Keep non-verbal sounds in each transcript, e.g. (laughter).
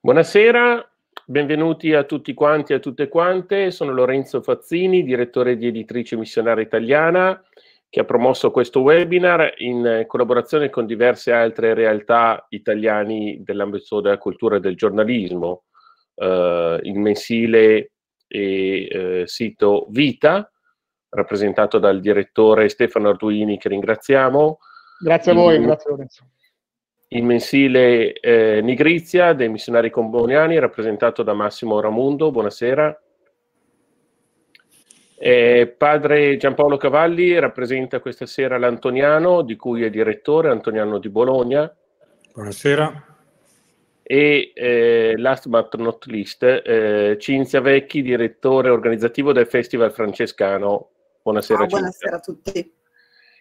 Buonasera, benvenuti a tutti quanti e a tutte quante. Sono Lorenzo Fazzini, direttore di Editrice Missionaria Italiana, che ha promosso questo webinar in collaborazione con diverse altre realtà italiane dell'ambito della cultura e del giornalismo. Eh, il mensile e eh, sito Vita, rappresentato dal direttore Stefano Arduini, che ringraziamo. Grazie a voi, il, grazie Lorenzo il mensile eh, Nigrizia dei missionari comboniani, rappresentato da Massimo Ramundo. Buonasera. Eh, padre Giampaolo Cavalli rappresenta questa sera l'Antoniano, di cui è direttore, Antoniano di Bologna. Buonasera. E eh, last but not least, eh, Cinzia Vecchi, direttore organizzativo del Festival Francescano. Buonasera. Ah, buonasera a tutti.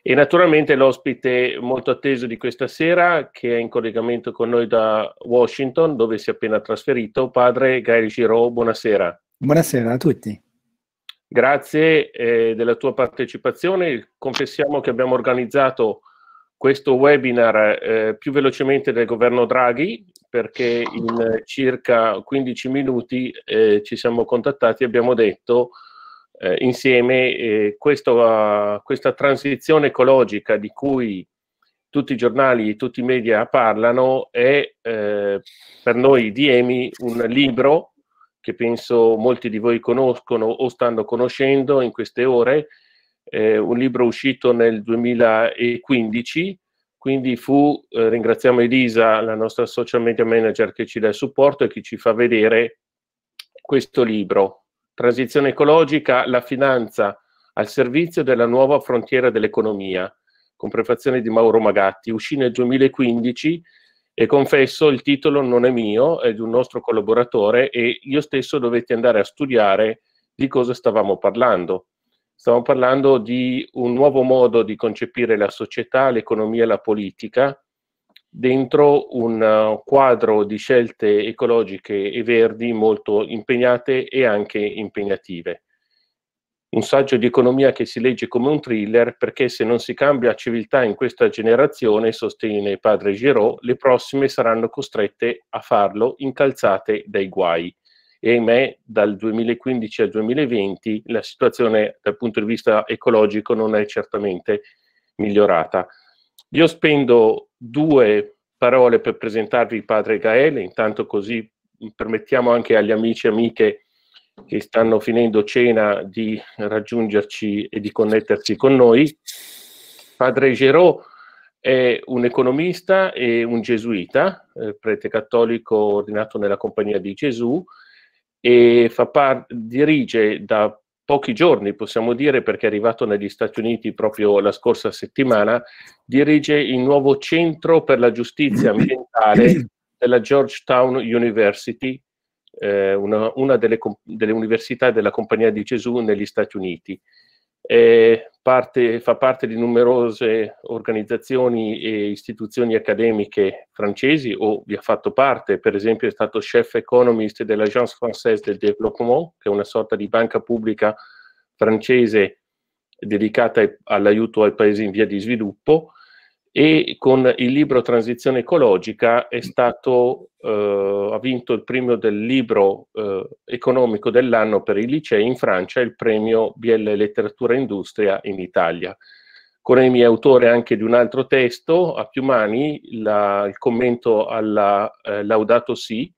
E naturalmente l'ospite molto atteso di questa sera, che è in collegamento con noi da Washington, dove si è appena trasferito, padre Gary Giraud, buonasera. Buonasera a tutti. Grazie eh, della tua partecipazione. Confessiamo che abbiamo organizzato questo webinar eh, più velocemente del governo Draghi perché in eh, circa 15 minuti eh, ci siamo contattati e abbiamo detto eh, insieme eh, questo, uh, questa transizione ecologica di cui tutti i giornali, tutti i media parlano, è eh, per noi di EMI un libro che penso molti di voi conoscono o stanno conoscendo in queste ore, un libro uscito nel 2015, quindi fu, eh, ringraziamo Elisa, la nostra social media manager che ci dà il supporto e che ci fa vedere questo libro, transizione ecologica, la finanza al servizio della nuova frontiera dell'economia, con prefazione di Mauro Magatti, uscì nel 2015 e confesso il titolo non è mio, è di un nostro collaboratore e io stesso dovetti andare a studiare di cosa stavamo parlando. Stavamo parlando di un nuovo modo di concepire la società, l'economia e la politica dentro un uh, quadro di scelte ecologiche e verdi molto impegnate e anche impegnative. Un saggio di economia che si legge come un thriller perché se non si cambia civiltà in questa generazione, sostiene padre Giraud, le prossime saranno costrette a farlo incalzate dai guai. E ahimè, dal 2015 al 2020 la situazione dal punto di vista ecologico non è certamente migliorata. Io spendo due parole per presentarvi Padre Gaele, intanto così permettiamo anche agli amici e amiche che stanno finendo cena di raggiungerci e di connettersi con noi. Padre Giraud è un economista e un gesuita, eh, prete cattolico ordinato nella Compagnia di Gesù, e fa par- dirige da pochi giorni, possiamo dire, perché è arrivato negli Stati Uniti proprio la scorsa settimana, dirige il nuovo Centro per la Giustizia Ambientale della Georgetown University, eh, una, una delle, delle, università della Compagnia di Gesù negli Stati Uniti parte, fa parte di numerose organizzazioni e istituzioni accademiche francesi o vi ha fatto parte, per esempio è stato chef economist dell'Agence Française de Développement, che è una sorta di banca pubblica francese dedicata all'aiuto ai paesi in via di sviluppo e con il libro Transizione ecologica stato, eh, ha vinto il premio del libro eh, economico dell'anno per i licei in Francia e il premio BL Letteratura e Industria in Italia. Coremi è autore anche di un altro testo, a più mani, la, il commento alla eh, Laudato Si,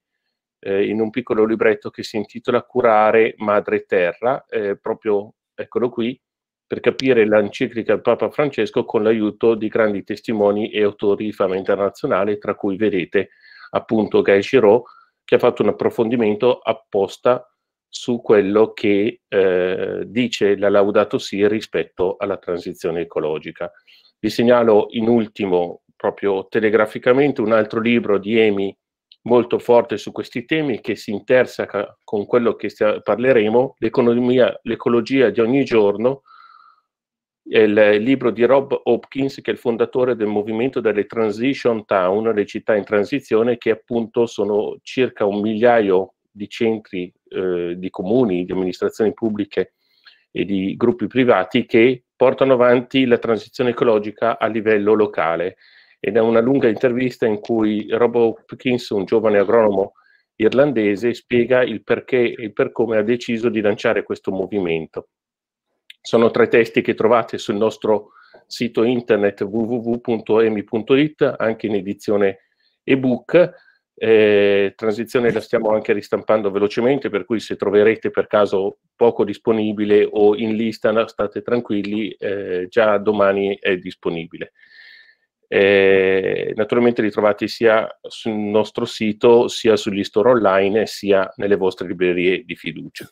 eh, in un piccolo libretto che si intitola Curare Madre Terra, eh, proprio, eccolo qui, per capire l'enciclica del Papa Francesco con l'aiuto di grandi testimoni e autori di fama internazionale, tra cui vedete appunto Guy Giraud, che ha fatto un approfondimento apposta su quello che eh, dice la Laudato Si rispetto alla transizione ecologica. Vi segnalo in ultimo, proprio telegraficamente, un altro libro di Emi molto forte su questi temi che si interseca con quello che parleremo, l'economia, l'ecologia di ogni giorno, il libro di Rob Hopkins, che è il fondatore del movimento delle Transition Town, le città in transizione, che appunto sono circa un migliaio di centri, eh, di comuni, di amministrazioni pubbliche e di gruppi privati che portano avanti la transizione ecologica a livello locale. Ed è una lunga intervista in cui Rob Hopkins, un giovane agronomo irlandese, spiega il perché e per come ha deciso di lanciare questo movimento. Sono tre testi che trovate sul nostro sito internet www.emi.it, anche in edizione ebook. Eh, transizione la stiamo anche ristampando velocemente, per cui se troverete per caso poco disponibile o in lista, state tranquilli, eh, già domani è disponibile. Eh, naturalmente li trovate sia sul nostro sito, sia sugli store online, sia nelle vostre librerie di fiducia.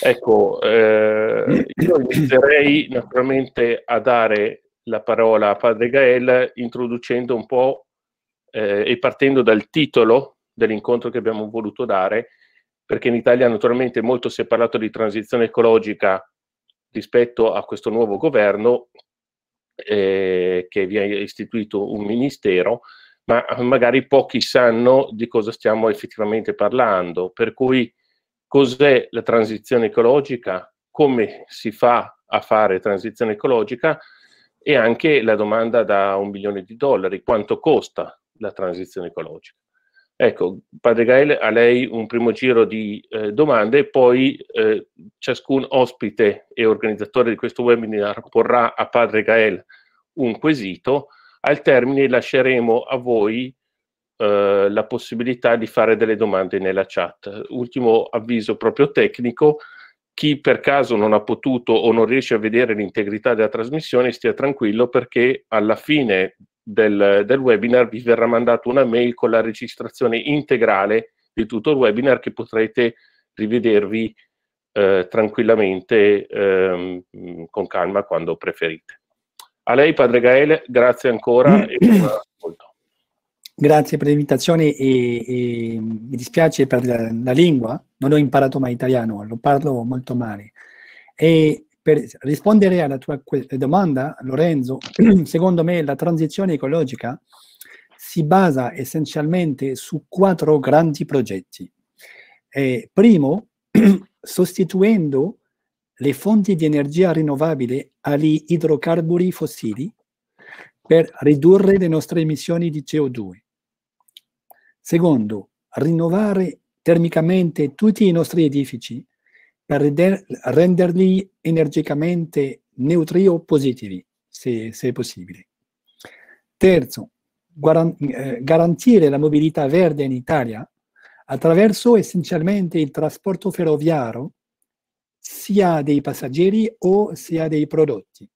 Ecco, eh, (clears throat) io inizierei naturalmente a dare la parola a Padre Gael introducendo un po' eh, e partendo dal titolo dell'incontro che abbiamo voluto dare, perché in Italia naturalmente molto si è parlato di transizione ecologica rispetto a questo nuovo governo eh, che vi ha istituito un ministero, ma magari pochi sanno di cosa stiamo effettivamente parlando, per cui cos'è la transizione ecologica, come si fa a fare transizione ecologica e anche la domanda da un milione di dollari, quanto costa la transizione ecologica. Ecco, Padre Gael, a lei un primo giro di eh, domande, poi eh, ciascun ospite e organizzatore di questo webinar porrà a Padre Gael un quesito. Al termine lasceremo a voi eh, la possibilità di fare delle domande nella chat. Ultimo avviso proprio tecnico, chi per caso non ha potuto o non riesce a vedere l'integrità della trasmissione stia tranquillo perché alla fine del, del webinar vi verrà mandato una mail con la registrazione integrale di tutto il webinar che potrete rivedervi eh, tranquillamente eh, con calma quando preferite. A lei, Padre Gaele, grazie ancora e buon ascolto. Grazie per l'invitazione e, e mi dispiace per la, la, lingua, non ho imparato mai italiano, lo parlo molto male. E per rispondere alla tua domanda, Lorenzo, (clears throat) secondo me la transizione ecologica si basa essenzialmente su quattro grandi progetti. Eh, primo, (clears throat) sostituendo le fonti di energia rinnovabile agli idrocarburi fossili, per ridurre le nostre emissioni di CO2. Secondo, rinnovare termicamente tutti i nostri edifici per renderli energicamente neutri o positivi, se, se possibile. Terzo, eh, garantire la mobilità verde in Italia attraverso essenzialmente il trasporto ferroviario, sia dei passeggeri o sia dei prodotti.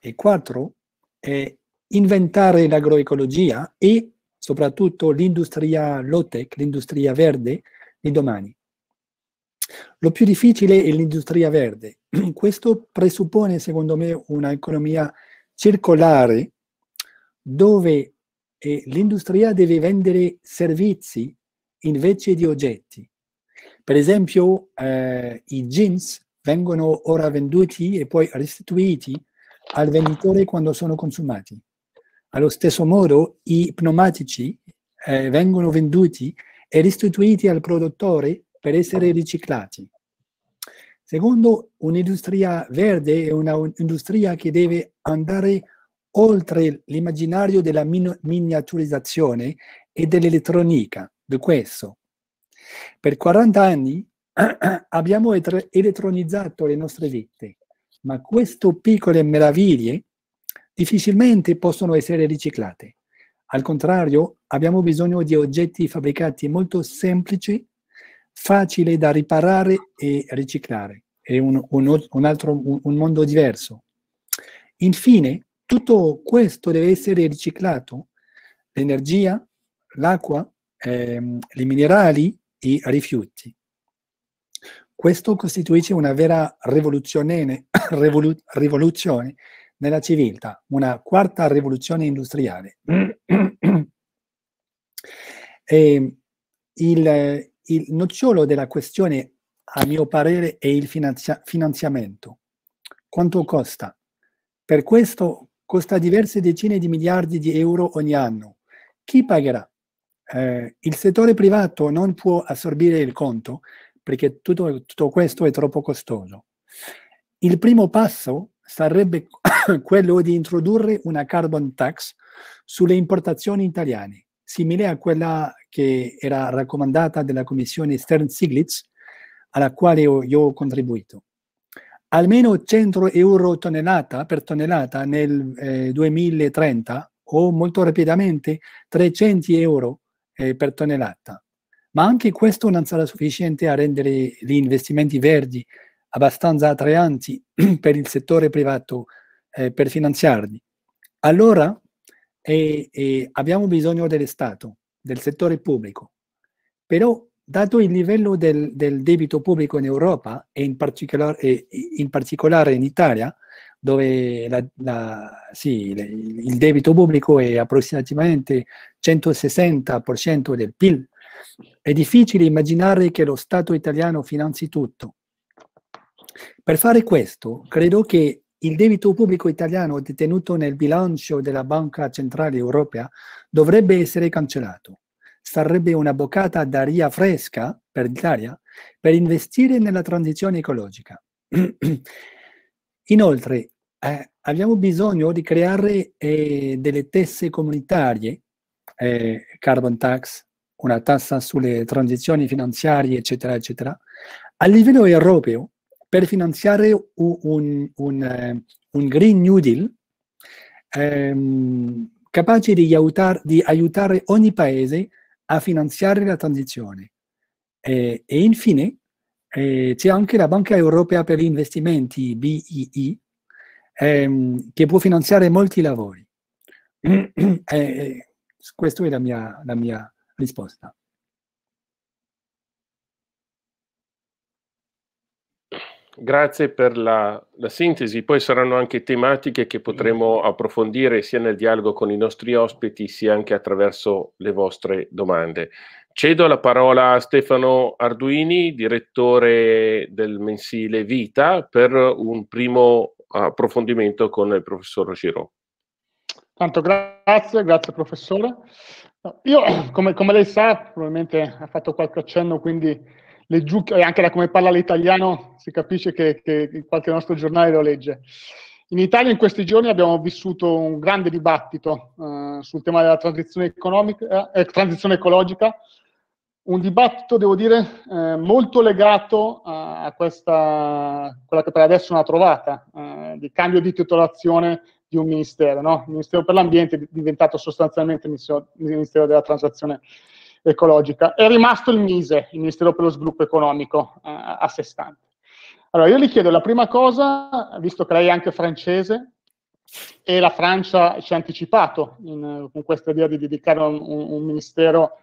E quattro, eh, inventare l'agroecologia e soprattutto l'industria low-tech, l'industria verde di domani. Lo più difficile è l'industria verde. (clears throat) Questo presuppone, secondo me, un'economia circolare dove eh, l'industria deve vendere servizi invece di oggetti. Per esempio, eh, i jeans vengono ora venduti e poi restituiti al venditore quando sono consumati. Allo stesso modo i pneumatici eh, vengono venduti e restituiti al produttore per essere riciclati. Secondo, un'industria verde è un'industria che deve andare oltre l'immaginario della min- miniaturizzazione e dell'elettronica, di questo. Per 40 anni (clears throat) abbiamo elettronizzato le nostre vite, ma queste piccole meraviglie difficilmente possono essere riciclate. Al contrario, abbiamo bisogno di oggetti fabbricati molto semplici, facili da riparare e riciclare. È un, un, un altro, un, un mondo diverso. Infine, tutto questo deve essere riciclato, l'energia, l'acqua, ehm, i minerali, i rifiuti. Questo costituisce una vera rivoluzione, (coughs) rivolu- rivoluzione nella civiltà, una quarta rivoluzione industriale. e il, il nocciolo della questione, a mio parere, è il finanzia- finanziamento. Quanto costa? Per questo costa diverse decine di miliardi di euro ogni anno. Chi pagherà? Eh, il settore privato non può assorbire il conto perché tutto, tutto questo è troppo costoso. Il primo passo sarebbe (coughs) quello di introdurre una carbon tax sulle importazioni italiane, simile a quella che era raccomandata dalla commissione Stern-Siglitz, alla quale io, ho contribuito. Almeno 100 euro tonnellata per tonnellata nel eh, 2030 o molto rapidamente 300 euro eh, per tonnellata ma anche questo non sarà sufficiente a rendere gli investimenti verdi abbastanza attraenti (clears throat) per il settore privato eh, per finanziarli. Allora eh, eh, abbiamo bisogno dello Stato, del settore pubblico, però dato il livello del, del debito pubblico in Europa e in, particolar, in particolare in Italia, dove la, la, sì, il debito pubblico è approssimativamente 160% del PIL, è difficile immaginare che lo Stato italiano finanzi tutto. Per fare questo, credo che il debito pubblico italiano detenuto nel bilancio della Banca Centrale Europea dovrebbe essere cancellato. Sarebbe una boccata d'aria fresca per l'Italia per investire nella transizione ecologica. (clears throat) Inoltre, eh, abbiamo bisogno di creare eh, delle tesse comunitarie, eh, carbon tax, una tassa sulle transizioni finanziarie, eccetera, eccetera, a livello europeo, per finanziare un, un, un, eh, un Green New Deal ehm, capace di, aiutar, di, aiutare ogni paese a finanziare la transizione. Eh, e infine eh, c'è anche la Banca Europea per gli Investimenti, BII, ehm, che può finanziare molti lavori. (clears throat) eh, eh questa è la mia, la mia Risposta. Grazie per la, la, sintesi, poi saranno anche tematiche che potremo mm. approfondire sia nel dialogo con i nostri ospiti sia anche attraverso le vostre domande. Cedo la parola a Stefano Arduini, direttore del mensile Vita, per un primo approfondimento con il professor Giro. Tanto grazie, grazie professore. Io, (clears throat) come, come, lei sa, probabilmente ha fatto qualche accenno, quindi le giucche, eh, anche da come parla l'italiano si capisce che, che qualche nostro giornale lo legge. In Italia in questi giorni abbiamo vissuto un grande dibattito eh, sul tema della transizione, eh, transizione, ecologica, un dibattito, devo dire, eh, molto legato a, questa, quella che per adesso è una trovata, eh, di cambio di titolazione di un ministero, no? il Ministero per l'Ambiente è diventato sostanzialmente il Ministero della Transazione Ecologica, è rimasto il MISE, il Ministero per lo Sviluppo Economico, eh, a sé stante. Allora, io gli chiedo la prima cosa, visto che lei è anche francese, e la Francia ci ha anticipato in, con questa idea di dedicare un, un ministero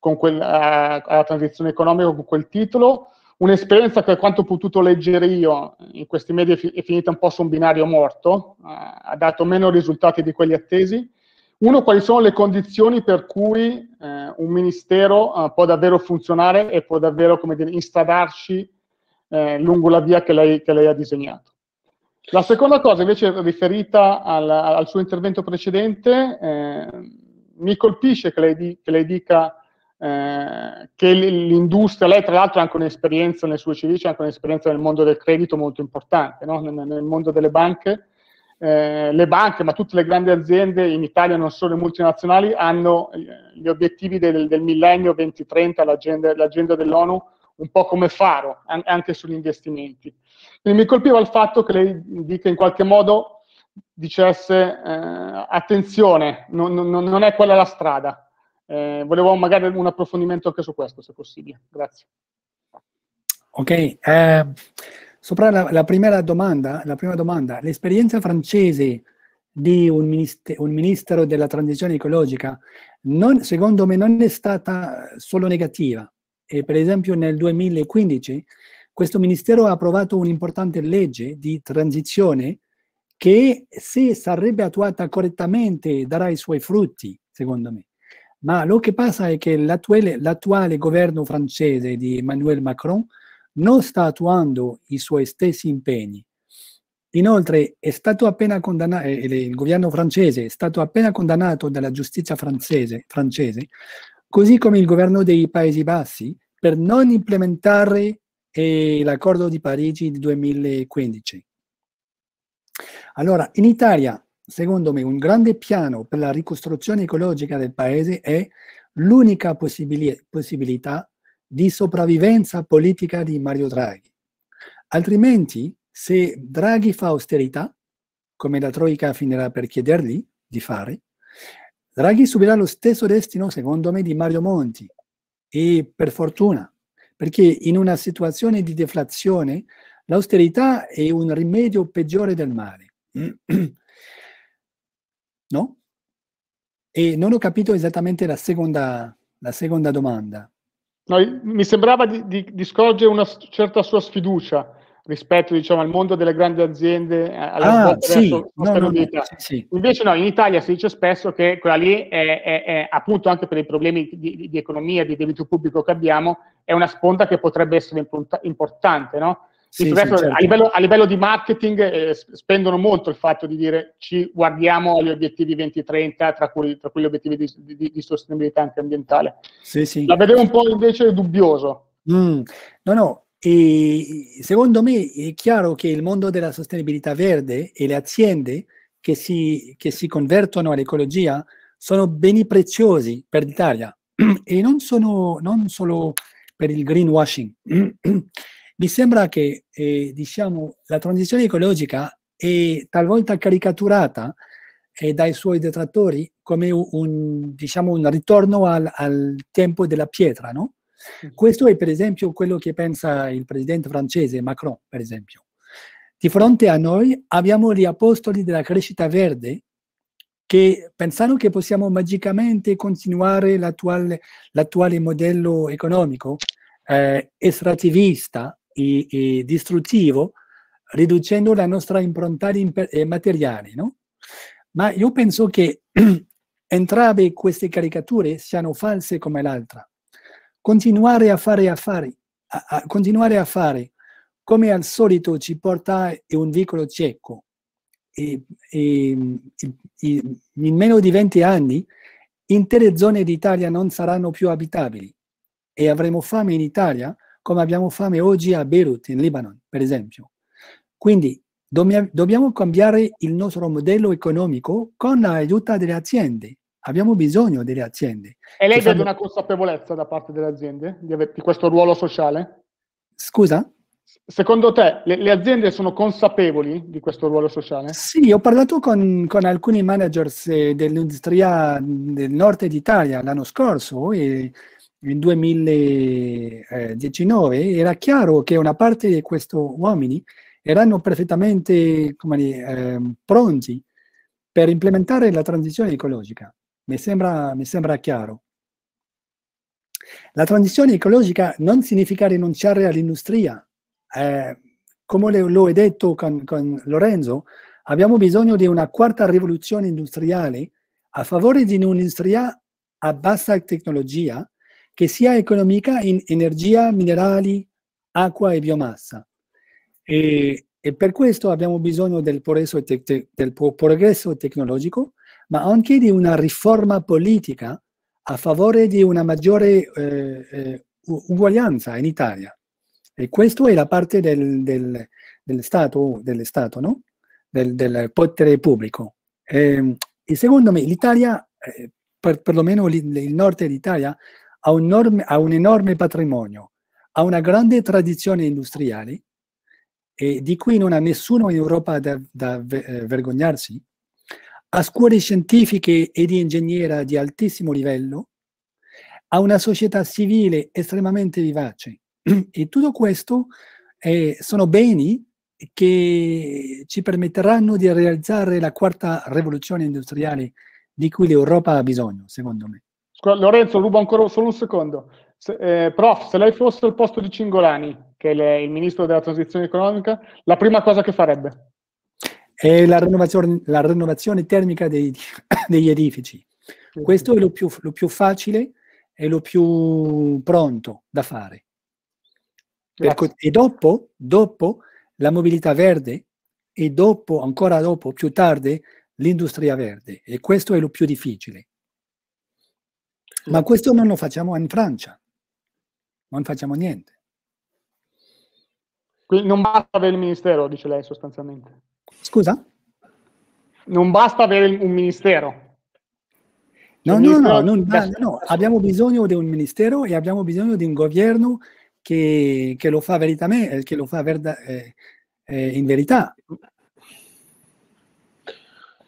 quel, a, eh, alla transizione economica con quel titolo, Un'esperienza che, per quanto ho potuto leggere io, in questi media è finita un po' su un binario morto, eh, ha dato meno risultati di quelli attesi. Uno, quali sono le condizioni per cui eh, un ministero eh, può davvero funzionare e può davvero come dire, instradarci eh, lungo la via che lei, che lei, ha disegnato. La seconda cosa, invece, riferita al, al suo intervento precedente, eh, mi colpisce che lei, che lei dica eh, che l'industria, lei tra l'altro ha anche un'esperienza nel suo CV, c'è anche un'esperienza nel mondo del credito molto importante, no? nel, nel, mondo delle banche. Eh, le banche, ma tutte le grandi aziende in Italia, non solo le multinazionali, hanno eh, gli obiettivi del, del millennio 2030, l'agenda, l'agenda, dell'ONU, un po' come faro, an- anche sugli investimenti. Quindi mi colpiva il fatto che lei dica in qualche modo dicesse eh, attenzione, non, non, non è quella la strada, eh, volevo magari un approfondimento anche su questo, se possibile. Grazie. Ok, eh, sopra la, la, prima domanda, l'esperienza francese di un, ministe, un, ministero della transizione ecologica, non, secondo me, non è stata solo negativa. E per esempio nel 2015 questo ministero ha approvato un'importante legge di transizione che, se sarebbe attuata correttamente, darà i suoi frutti, secondo me ma lo che passa è che l'attuale, l'attuale governo francese di Emmanuel Macron non sta attuando i suoi stessi impegni. Inoltre eh, il governo francese è stato appena condannato dalla giustizia francese, francese, così come il governo dei Paesi Bassi, per non implementare eh, l'accordo di Parigi del 2015. Allora, in Italia secondo me, un grande piano per la ricostruzione ecologica del paese è l'unica possibili- possibilità di sopravvivenza politica di Mario Draghi. Altrimenti, se Draghi fa austerità, come la Troica finirà per chiedergli di fare, Draghi subirà lo stesso destino, secondo me, di Mario Monti. E per fortuna, perché in una situazione di deflazione l'austerità è un rimedio peggiore del male. (clears throat) No? E non ho capito esattamente la seconda, la seconda domanda. No, mi sembrava di, di, di, scorgere una certa sua sfiducia rispetto diciamo, al mondo delle grandi aziende, eh, alla ah, sì, no, no, sì. Invece no, in Italia si dice spesso che quella lì è, è, è appunto anche per i problemi di, di, economia, di debito pubblico che abbiamo, è una sponda che potrebbe essere importante, no? Sì, sì, certo. a, livello, a, livello, di marketing eh, spendono molto il fatto di dire ci guardiamo agli obiettivi 2030, tra cui, tra cui gli obiettivi di, di, di sostenibilità anche ambientale. Sì, La vedevo un po' invece dubbioso. Mm, no, no, e secondo me è chiaro che il mondo della sostenibilità verde e le aziende che si, che si convertono all'ecologia sono beni preziosi per l'Italia (clears throat) e non, sono, non solo per il greenwashing. (clears throat) mi sembra che eh, diciamo, la transizione ecologica è talvolta caricaturata eh, dai suoi detrattori come un, diciamo, un ritorno al, al, tempo della pietra. No? Questo è per esempio quello che pensa il presidente francese Macron, per esempio. Di fronte a noi abbiamo gli apostoli della crescita verde che pensano che possiamo magicamente continuare l'attuale, l'attuale modello economico eh, estrattivista e, e distruttivo, riducendo la nostra impronta eh, materiale. No? Ma io penso che (clears throat) entrambe queste caricature siano false come l'altra. Continuare a fare affari, a, a continuare a fare come al solito ci porta in un vicolo cieco. E, e, e, in meno di 20 anni intere zone d'Italia non saranno più abitabili e avremo fame in Italia come abbiamo fame oggi a Beirut, in Libano, per esempio. Quindi dobbiamo cambiare il nostro modello economico con l'aiuto delle aziende. Abbiamo bisogno delle aziende. E lei vede fanno... una consapevolezza da parte delle aziende di, avere, di questo ruolo sociale? Scusa? Secondo te le, le, aziende sono consapevoli di questo ruolo sociale? Sì, ho parlato con, con alcuni managers eh, dell'industria del nord d'Italia l'anno scorso e nel 2019 eh, era chiaro che una parte di questi uomini erano perfettamente dire, eh, pronti per implementare la transizione ecologica. Mi sembra, mi sembra chiaro. La transizione ecologica non significa rinunciare all'industria. Eh, come lo ho detto con, con, Lorenzo, abbiamo bisogno di una quarta rivoluzione industriale a favore di un'industria a bassa tecnologia che sia economica in energia, minerali, acqua e biomassa. E, e per questo abbiamo bisogno del progresso, te- te- del progresso tecnologico, ma anche di una riforma politica a favore di una maggiore eh, eh, uguaglianza in Italia. E questa è la parte del, del, del Stato, stato no? del, del, potere pubblico. E, ehm, e secondo me l'Italia, eh, per, perlomeno il, il nord dell'Italia, ha un, enorme, ha un enorme patrimonio, ha una grande tradizione industriale e di cui non ha nessuno in Europa da, da eh, vergognarsi, ha scuole scientifiche e di ingegneria di altissimo livello, ha una società civile estremamente vivace (clears throat) e tutto questo eh, sono beni che ci permetteranno di realizzare la quarta rivoluzione industriale di cui l'Europa ha bisogno, secondo me. Lorenzo, rubo ancora solo un secondo. Se, eh, prof, se lei fosse al posto di Cingolani, che è il ministro della transizione economica, la prima cosa che farebbe? È la rinnovazione, la rinnovazione termica dei, (coughs) degli edifici. Questo è lo più, lo più, facile e lo più pronto da fare. Perché, e dopo, dopo la mobilità verde e dopo, ancora dopo, più tardi, l'industria verde. E questo è lo più difficile. Ma questo non lo facciamo in Francia, non facciamo niente. Quindi non basta avere il ministero, dice lei sostanzialmente. Scusa? Non basta avere un ministero. No, no, no, non, no, abbiamo bisogno di un ministero e abbiamo bisogno di un governo che, che lo fa, veritamente, che lo fa verda, eh, eh, in verità.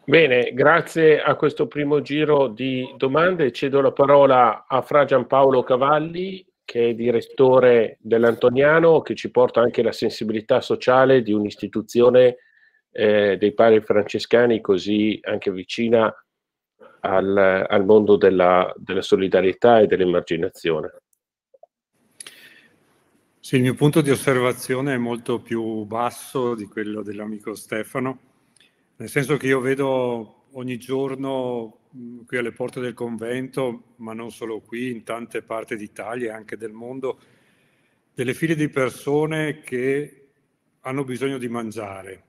Bene, grazie a questo primo giro di domande. Cedo la parola a Fra Giampaolo Cavalli, che è direttore dell'Antoniano, che ci porta anche la sensibilità sociale di un'istituzione eh, dei pari francescani così anche vicina al, al mondo della, della solidarietà e dell'emarginazione. Sì, il mio punto di osservazione è molto più basso di quello dell'amico Stefano nel senso che io vedo ogni giorno mm, qui alle porte del convento, ma non solo qui, in tante parti d'Italia e anche del mondo, delle file di persone che hanno bisogno di mangiare.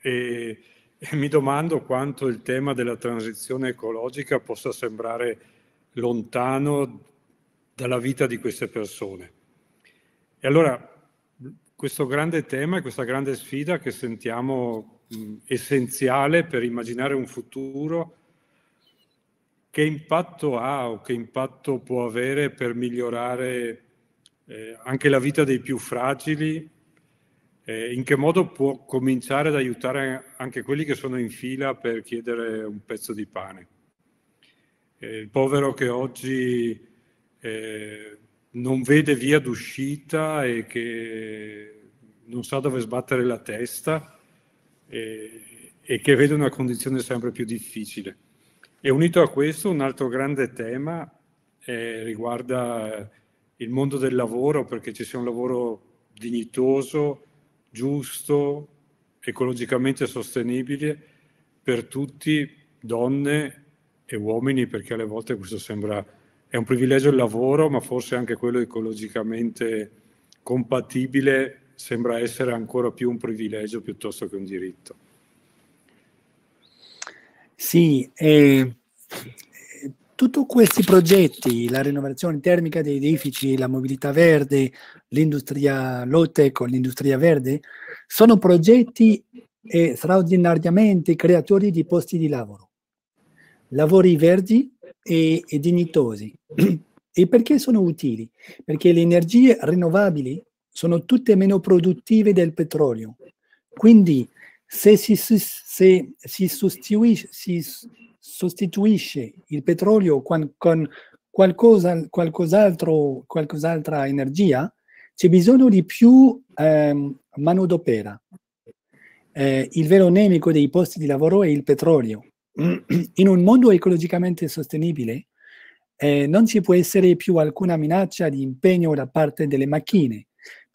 E, e mi domando quanto il tema della transizione ecologica possa sembrare lontano dalla vita di queste persone. E allora questo grande tema e questa grande sfida che sentiamo mh, essenziale per immaginare un futuro, che impatto ha o che impatto può avere per migliorare eh, anche la vita dei più fragili? Eh, in che modo può cominciare ad aiutare anche quelli che sono in fila per chiedere un pezzo di pane? Eh, il povero che oggi eh, non vede via d'uscita e che non sa dove sbattere la testa, e, e che vede una condizione sempre più difficile. E unito a questo un altro grande tema eh, riguarda il mondo del lavoro, perché ci sia un lavoro dignitoso, giusto, ecologicamente sostenibile per tutti, donne e uomini, perché alle volte questo sembra è un privilegio il lavoro, ma forse anche quello ecologicamente compatibile sembra essere ancora più un privilegio piuttosto che un diritto. Sì, eh, tutti questi progetti, la rinnovazione termica dei edifici, la mobilità verde, l'industria low-tech o l'industria verde, sono progetti eh, straordinariamente creatori di posti di lavoro, lavori verdi e, e dignitosi. (clears throat) E perché sono utili? Perché le energie rinnovabili sono tutte meno produttive del petrolio. Quindi se si, se si, sostituisce, si sostituisce, il petrolio con, con qualcosa, qualcos'altro, qualcos'altra energia, c'è bisogno di più eh, manodopera. Eh, il vero nemico dei posti di lavoro è il petrolio. (clears throat) In un mondo ecologicamente sostenibile eh, non ci può essere più alcuna minaccia di impegno da parte delle macchine,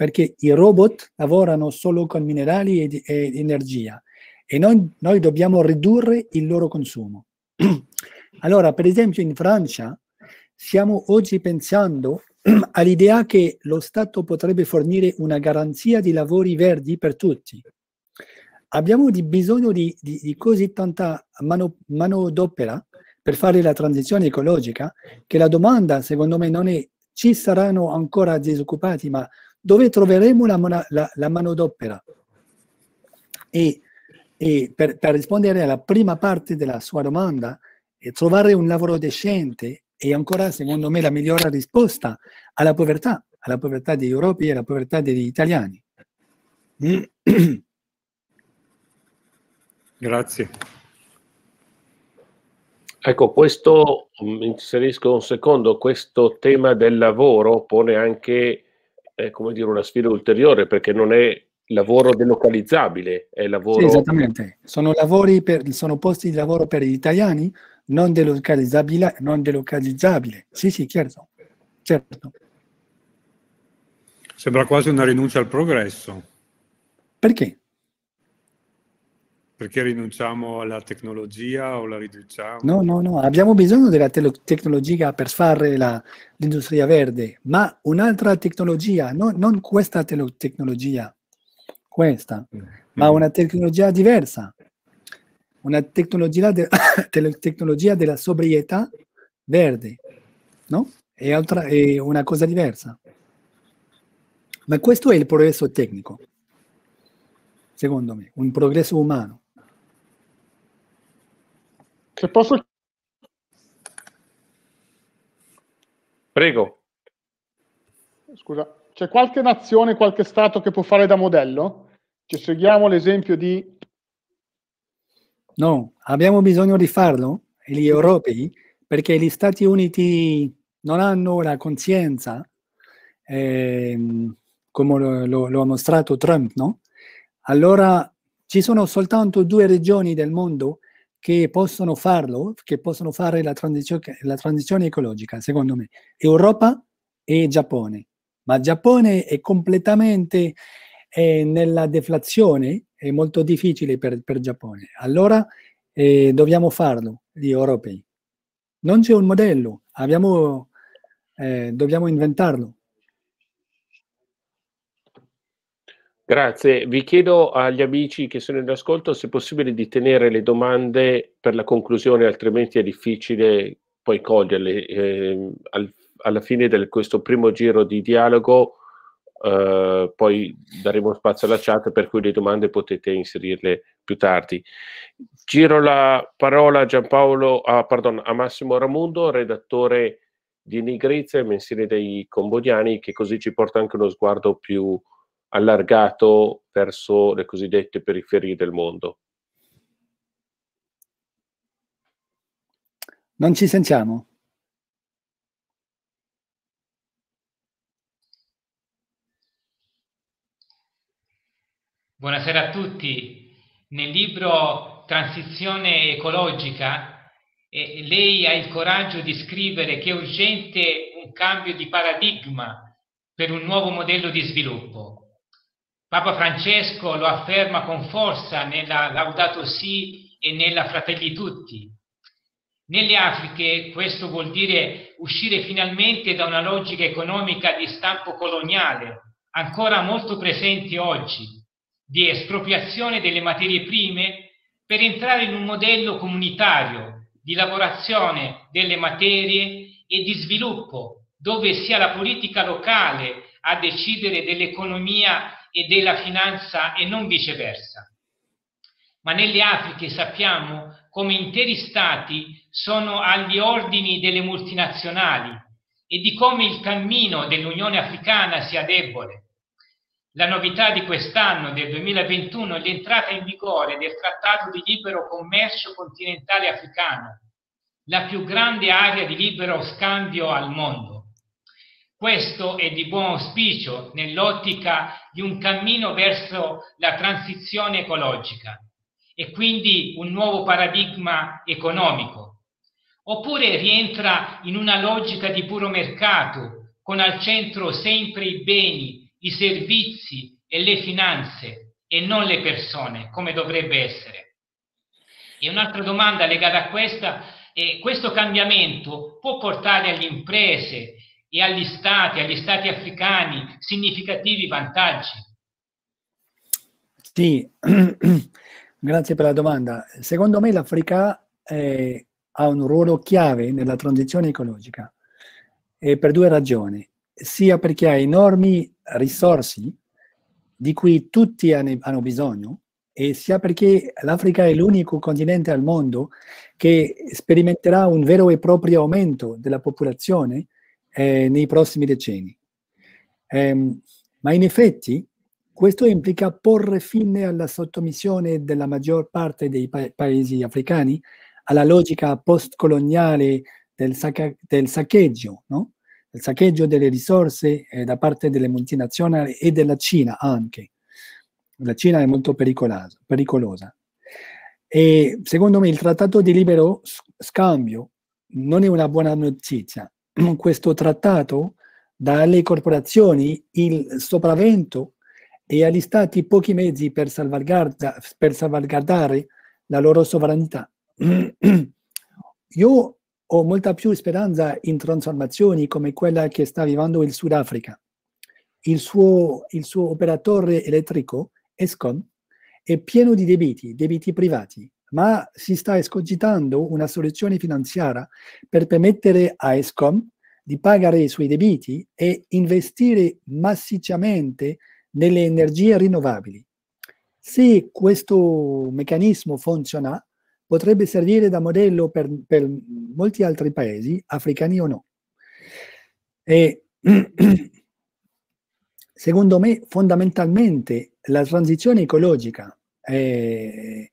perché i robot lavorano solo con minerali ed, ed energia e noi, noi dobbiamo ridurre il loro consumo. (clears throat) Allora, per esempio, in Francia stiamo oggi pensando (clears throat) all'idea che lo Stato potrebbe fornire una garanzia di lavori verdi per tutti. Abbiamo di bisogno di, di, di, così tanta mano, manodopera per fare la transizione ecologica che la domanda, secondo me, non è ci saranno ancora disoccupati, ma dove troveremo la, la, la manodopera. E, e per, per, rispondere alla prima parte della sua domanda, eh, trovare un lavoro decente è ancora, secondo me, la migliore risposta alla povertà, alla povertà degli europei e alla povertà degli italiani. Mm. Grazie. Ecco, questo, mm, inserisco un secondo, questo tema del lavoro pone anche eh, come dire, una sfida ulteriore perché non è lavoro delocalizzabile, è lavoro... Sì, esattamente, sono, lavori per, sono posti di lavoro per gli italiani non delocalizzabile, non delocalizzabile. Sì, sì, certo, certo. Sembra quasi una rinuncia al progresso. Perché? perché rinunciamo alla tecnologia o la riduciamo? No, no, no, abbiamo bisogno della te- tecnologia per fare la, l'industria verde, ma un'altra tecnologia, no, non questa te- tecnologia, questa, mm. ma una tecnologia diversa, una tecnologia, de- (coughs) tecnologia della sobrietà verde, no? È, altra, è una cosa diversa. Ma questo è il progresso tecnico, secondo me, un progresso umano. Se posso... Prego. Scusa, c'è qualche nazione, qualche stato che può fare da modello? Ci seguiamo l'esempio di... No, abbiamo bisogno di farlo, gli europei, perché gli Stati Uniti non hanno la coscienza, ehm, come lo, lo, lo ha mostrato Trump, no? Allora ci sono soltanto due regioni del mondo che possono farlo, che possono fare la, transizio- la transizione ecologica, secondo me, Europa e Giappone. Ma Giappone è completamente eh, nella deflazione, è molto difficile per, per Giappone. Allora eh, dobbiamo farlo, gli europei. Non c'è un modello, abbiamo, eh, dobbiamo inventarlo. Grazie, vi chiedo agli amici che sono in ascolto se è possibile di tenere le domande per la conclusione, altrimenti è difficile poi coglierle. Eh, al, alla fine di questo primo giro di dialogo eh, poi daremo spazio alla chat per cui le domande potete inserirle più tardi. Giro la parola a, Giampaolo, ah, pardon, a Massimo Ramundo, redattore di Nigrizia, mensile dei Combodiani, che così ci porta anche uno sguardo più allargato verso le cosiddette periferie del mondo. Non ci sentiamo. Buonasera a tutti. Nel libro Transizione ecologica eh, lei ha il coraggio di scrivere che è urgente un cambio di paradigma per un nuovo modello di sviluppo. Papa Francesco lo afferma con forza nella Laudato Si e nella Fratelli Tutti. Nelle Afriche questo vuol dire uscire finalmente da una logica economica di stampo coloniale, ancora molto presente oggi, di espropriazione delle materie prime per entrare in un modello comunitario di lavorazione delle materie e di sviluppo, dove sia la politica locale a decidere dell'economia e della finanza e non viceversa. Ma nelle Afriche sappiamo come interi stati sono agli ordini delle multinazionali e di come il cammino dell'Unione Africana sia debole. La novità di quest'anno, del 2021, è l'entrata in vigore del Trattato di libero commercio continentale africano, la più grande area di libero scambio al mondo. Questo è di buon auspicio nell'ottica di un cammino verso la transizione ecologica e quindi un nuovo paradigma economico, oppure rientra in una logica di puro mercato, con al centro sempre i beni, i servizi e le finanze e non le persone, come dovrebbe essere. E un'altra domanda legata a questa è questo cambiamento può portare alle imprese e agli stati, agli stati africani, significativi vantaggi? Sì, (clears throat) grazie per la domanda. Secondo me l'Africa eh, ha un ruolo chiave nella transizione ecologica eh, per due ragioni, sia perché ha enormi risorse di cui tutti hanno, hanno bisogno, e sia perché l'Africa è l'unico continente al mondo che sperimenterà un vero e proprio aumento della popolazione eh, nei prossimi decenni. Eh, ma in effetti questo implica porre fine alla sottomissione della maggior parte dei pa- paesi africani alla logica postcoloniale del, sacca- del saccheggio, no? del saccheggio delle risorse eh, da parte delle multinazionali e della Cina anche. La Cina è molto pericolosa. E secondo me il trattato di libero scambio non è una buona notizia, questo trattato dà alle corporazioni il sopravvento e agli stati pochi mezzi per, per salvaguardare la loro sovranità. Io ho molta più speranza in trasformazioni come quella che sta vivendo il Sudafrica. Il suo, il suo operatore elettrico, ESCOM, è pieno di debiti, debiti privati, ma si sta escogitando una soluzione finanziaria per permettere a ESCOM di pagare i suoi debiti e investire massicciamente nelle energie rinnovabili. Se questo meccanismo funziona, potrebbe servire da modello per, per molti altri paesi, africani o no. E, (clears throat) secondo me, fondamentalmente, la transizione ecologica eh,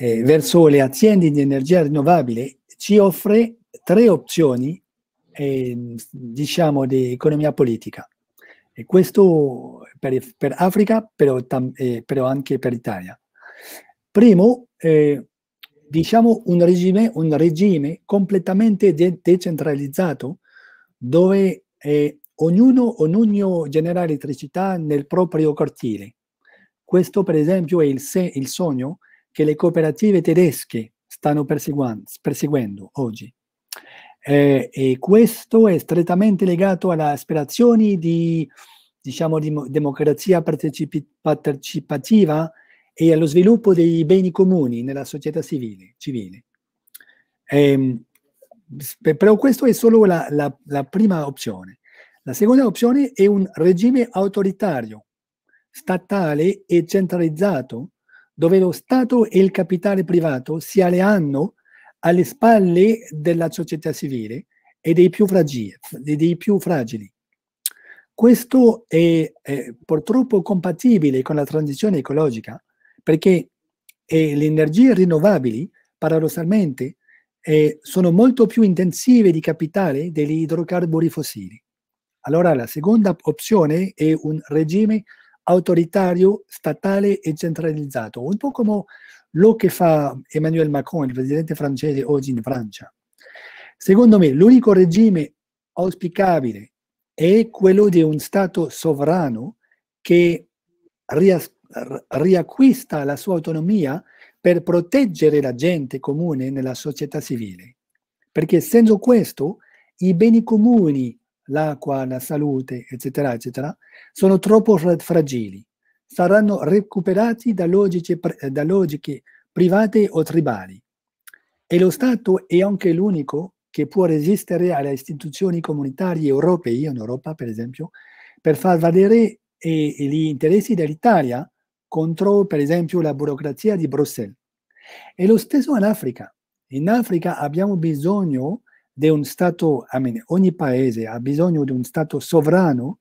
eh, verso le aziende di energia rinnovabile ci offre tre opzioni, eh, diciamo, di economia politica. E questo per, per Africa, però, tam, eh, però, anche per l'Italia. Primo, eh, diciamo un regime, un regime completamente de decentralizzato dove eh, ognuno, ognuno genera elettricità nel proprio cortile. Questo, per esempio, è il, il sogno che le cooperative tedesche stanno perseguendo oggi. Eh, e questo è strettamente legato alle aspirazioni di, diciamo, democrazia partecipativa e allo sviluppo dei beni comuni nella società civile. civile. Eh, però questa è solo la, la, la prima opzione. La seconda opzione è un regime autoritario, statale e centralizzato dove lo Stato e il capitale privato si alleano alle spalle della società civile e dei più fragili. Dei più fragili. Questo è, è, purtroppo compatibile con la transizione ecologica perché eh, le energie rinnovabili, paradossalmente, eh, sono molto più intensive di capitale degli idrocarburi fossili. Allora la seconda opzione è un regime autoritario, statale e centralizzato, un po' come lo che fa Emmanuel Macron, il presidente francese oggi in Francia. Secondo me l'unico regime auspicabile è quello di un Stato sovrano che rias- riacquista la sua autonomia per proteggere la gente comune nella società civile. Perché senza questo i beni comuni l'acqua, la salute, eccetera, eccetera, sono troppo fragili. Saranno recuperati da logiche, da logiche private o tribali. E lo Stato è anche l'unico che può resistere alle istituzioni comunitarie europee, in Europa per esempio, per far valere eh, gli interessi dell'Italia contro, per esempio, la burocrazia di Bruxelles. E lo stesso in Africa. In Africa abbiamo bisogno di un Stato, ogni paese ha bisogno di uno Stato sovrano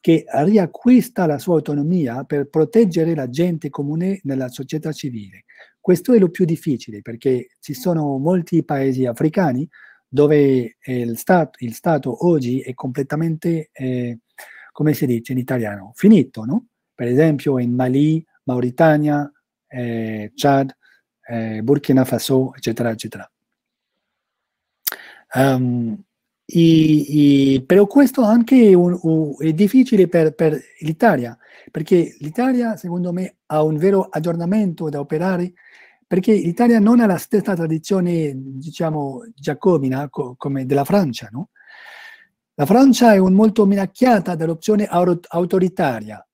che riacquista la sua autonomia per proteggere la gente comune nella società civile. Questo è lo più difficile perché ci sono molti paesi africani dove eh, il, stat il Stato oggi è completamente, eh, come si dice in italiano, finito, no? Per esempio in Mali, Mauritania, eh, Chad, eh, Burkina Faso, eccetera, eccetera. Um, e, e, però questo anche un, un, è difficile per, per l'Italia, perché l'Italia secondo me ha un vero aggiornamento da operare, perché l'Italia non ha la stessa tradizione, diciamo, giacobina co, come della Francia, no? La Francia è un molto minacchiata dall'opzione autoritaria,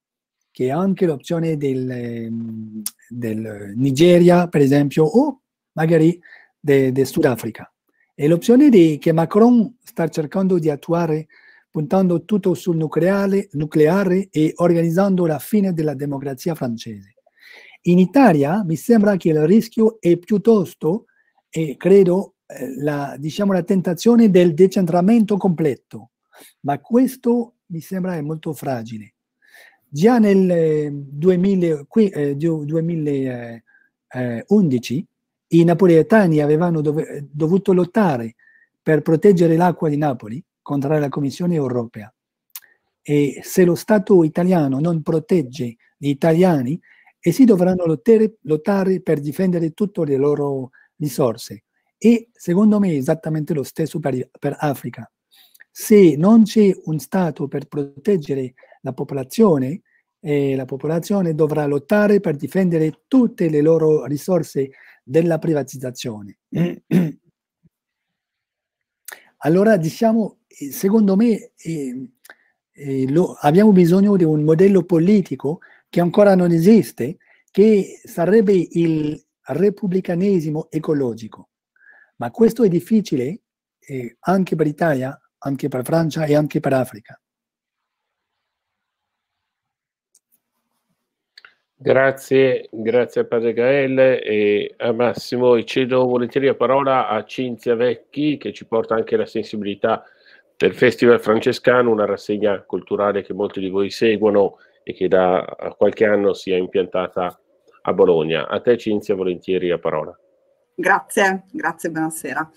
che è anche l'opzione del, ehm, del Nigeria, per esempio, o magari del de Sudafrica. E l'opzione di, che Macron sta cercando di attuare puntando tutto sul nucleare, nucleare e organizzando la fine della democrazia francese. In Italia mi sembra che il rischio è piuttosto, e credo, eh, la, diciamo, la tentazione del decentramento completo, ma questo mi sembra è molto fragile. Già nel 2000, eh, qui, eh, 2011 i napoletani avevano dove, dovuto lottare per proteggere l'acqua di Napoli contro la Commissione europea. E se lo Stato italiano non protegge gli italiani, essi dovranno lottare, lottare per difendere tutte le loro risorse. E secondo me è esattamente lo stesso per, per Africa. Se non c'è un Stato per proteggere la popolazione, eh, la popolazione dovrà lottare per difendere tutte le loro risorse della privatizzazione. (clears throat) Allora, diciamo, eh, secondo me eh, eh, lo, abbiamo bisogno di un modello politico che ancora non esiste, che sarebbe il repubblicanesimo ecologico. Ma questo è difficile eh, anche per l'Italia, anche per Francia e anche per Africa. Grazie, grazie a Padre Gael e a Massimo e cedo volentieri la parola a Cinzia Vecchi che ci porta anche la sensibilità del Festival Francescano, una rassegna culturale che molti di voi seguono e che da qualche anno si è impiantata a Bologna. A te Cinzia volentieri la parola. Grazie, grazie, buonasera.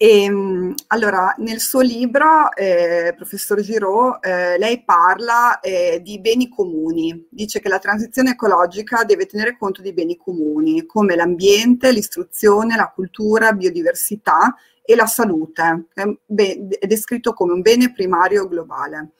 E, ehm, allora, nel suo libro, eh, professor Giraud, eh, lei parla eh, di beni comuni, dice che la transizione ecologica deve tenere conto di beni comuni come l'ambiente, l'istruzione, la cultura, biodiversità e la salute, è descritto come un bene primario globale.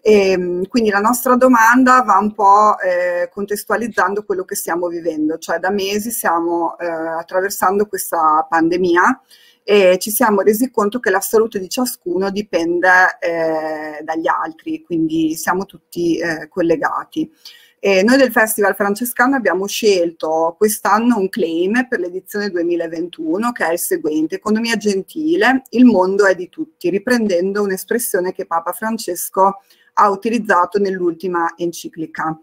E, ehm, quindi la nostra domanda va un po' eh, contestualizzando quello che stiamo vivendo, cioè da mesi stiamo eh, attraversando questa pandemia e ci siamo resi conto che la salute di ciascuno dipende eh, dagli altri, quindi siamo tutti eh, collegati. E noi del Festival Francescano abbiamo scelto quest'anno un claim per l'edizione 2021 che è il seguente, economia gentile, il mondo è di tutti, riprendendo un'espressione che Papa Francesco ha utilizzato nell'ultima enciclica.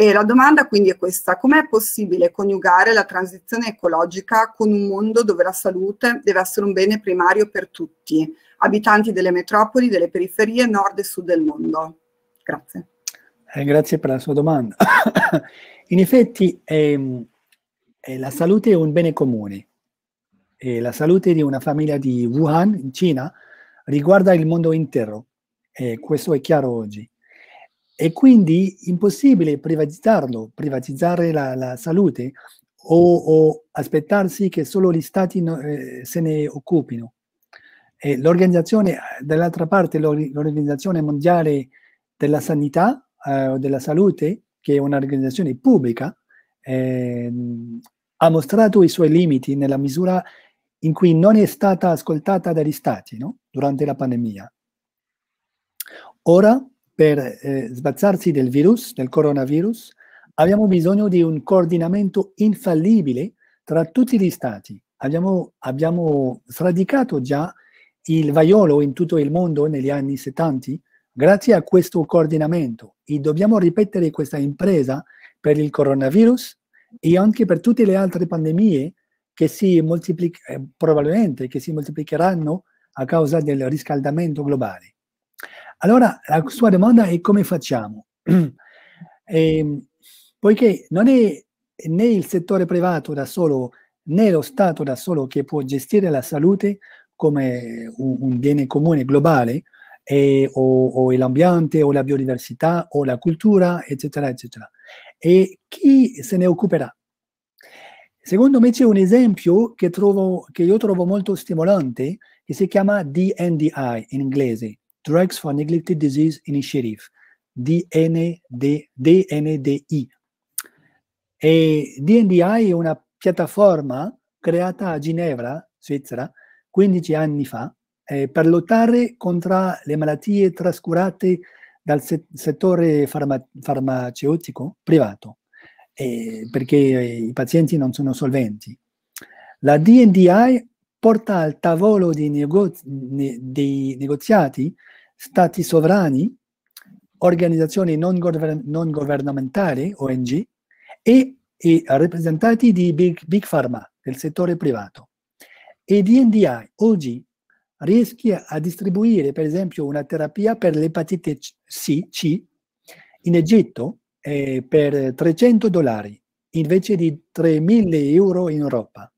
E la domanda quindi è questa, com'è possibile coniugare la transizione ecologica con un mondo dove la salute deve essere un bene primario per tutti, abitanti delle metropoli, delle periferie nord e sud del mondo? Grazie. Eh, grazie per la sua domanda. (coughs) In effetti ehm, eh, la salute è un bene comune. Eh, la salute di una famiglia di Wuhan, in Cina, riguarda il mondo intero. questo è chiaro oggi. È quindi impossibile privatizzarlo, privatizzare la, la salute o, o, aspettarsì che solo gli stati no, eh, se ne occupino. E l'organizzazione, dall'altra parte, l'Organizzazione Mondiale della Sanità eh, della Salute, che è un'organizzazione pubblica, eh, ha mostrato i suoi limiti nella misura in cui non è stata ascoltata dagli stati no? durante la pandemia. Ora per eh, sbazzarsi del virus, del coronavirus, abbiamo bisogno di un coordinamento infallibile tra tutti gli stati. Abbiamo, abbiamo sradicato già il vaiolo in tutto il mondo negli anni 70 grazie a questo coordinamento e dobbiamo ripetere questa impresa per il coronavirus e anche per tutte le altre pandemie che si moltiplic- eh, probabilmente che si moltiplicheranno a causa del riscaldamento globale. Allora la sua domanda è come facciamo? E, (clears throat) ehm, poiché non è né il settore privato da solo né lo Stato da solo che può gestire la salute come un, bene comune globale, e, o, o l'ambiente, o la biodiversità, o la cultura, eccetera, eccetera. E chi se ne occuperà? Secondo me c'è un esempio che, trovo, che io trovo molto stimolante, che si chiama DNDI in inglese, Drugs for Neglected Disease Initiative, DND, DNDI. E DNDI è una piattaforma creata a Ginevra, Svizzera, 15 anni fa, eh, per lottare contro le malattie trascurate dal se- settore farma- farmaceutico privato, eh, perché eh, i pazienti non sono solventi. La DNDI porta al tavolo dei, negozi- ne- dei negoziati stati sovrani, organizzazioni non, govern- non governamentali, ONG, e, e rappresentanti di big, big Pharma, del settore privato. E DNDI oggi rischia a distribuire, per esempio, una terapia per l'epatite C, C in Egitto eh, per 300 dollari invece di 3.000 euro in Europa.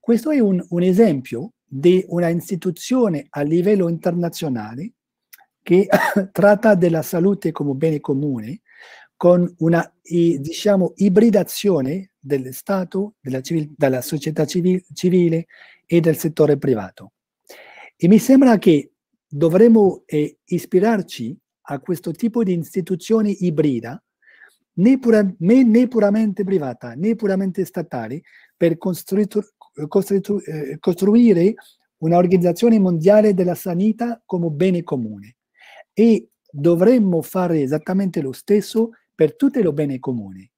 Questo è un, un esempio di una istituzione a livello internazionale che (coughs) tratta della salute come bene comune con una diciamo, ibridazione del Stato, della, civil- della società civil- civile e del settore privato. E mi sembra che dovremmo eh, ispirarci a questo tipo di istituzione ibrida, né, pura- né puramente privata né puramente statale, per costru- costru- eh, costruire un'organizzazione mondiale della sanità come bene comune e dovremmo fare esattamente lo stesso per tutti i beni comuni,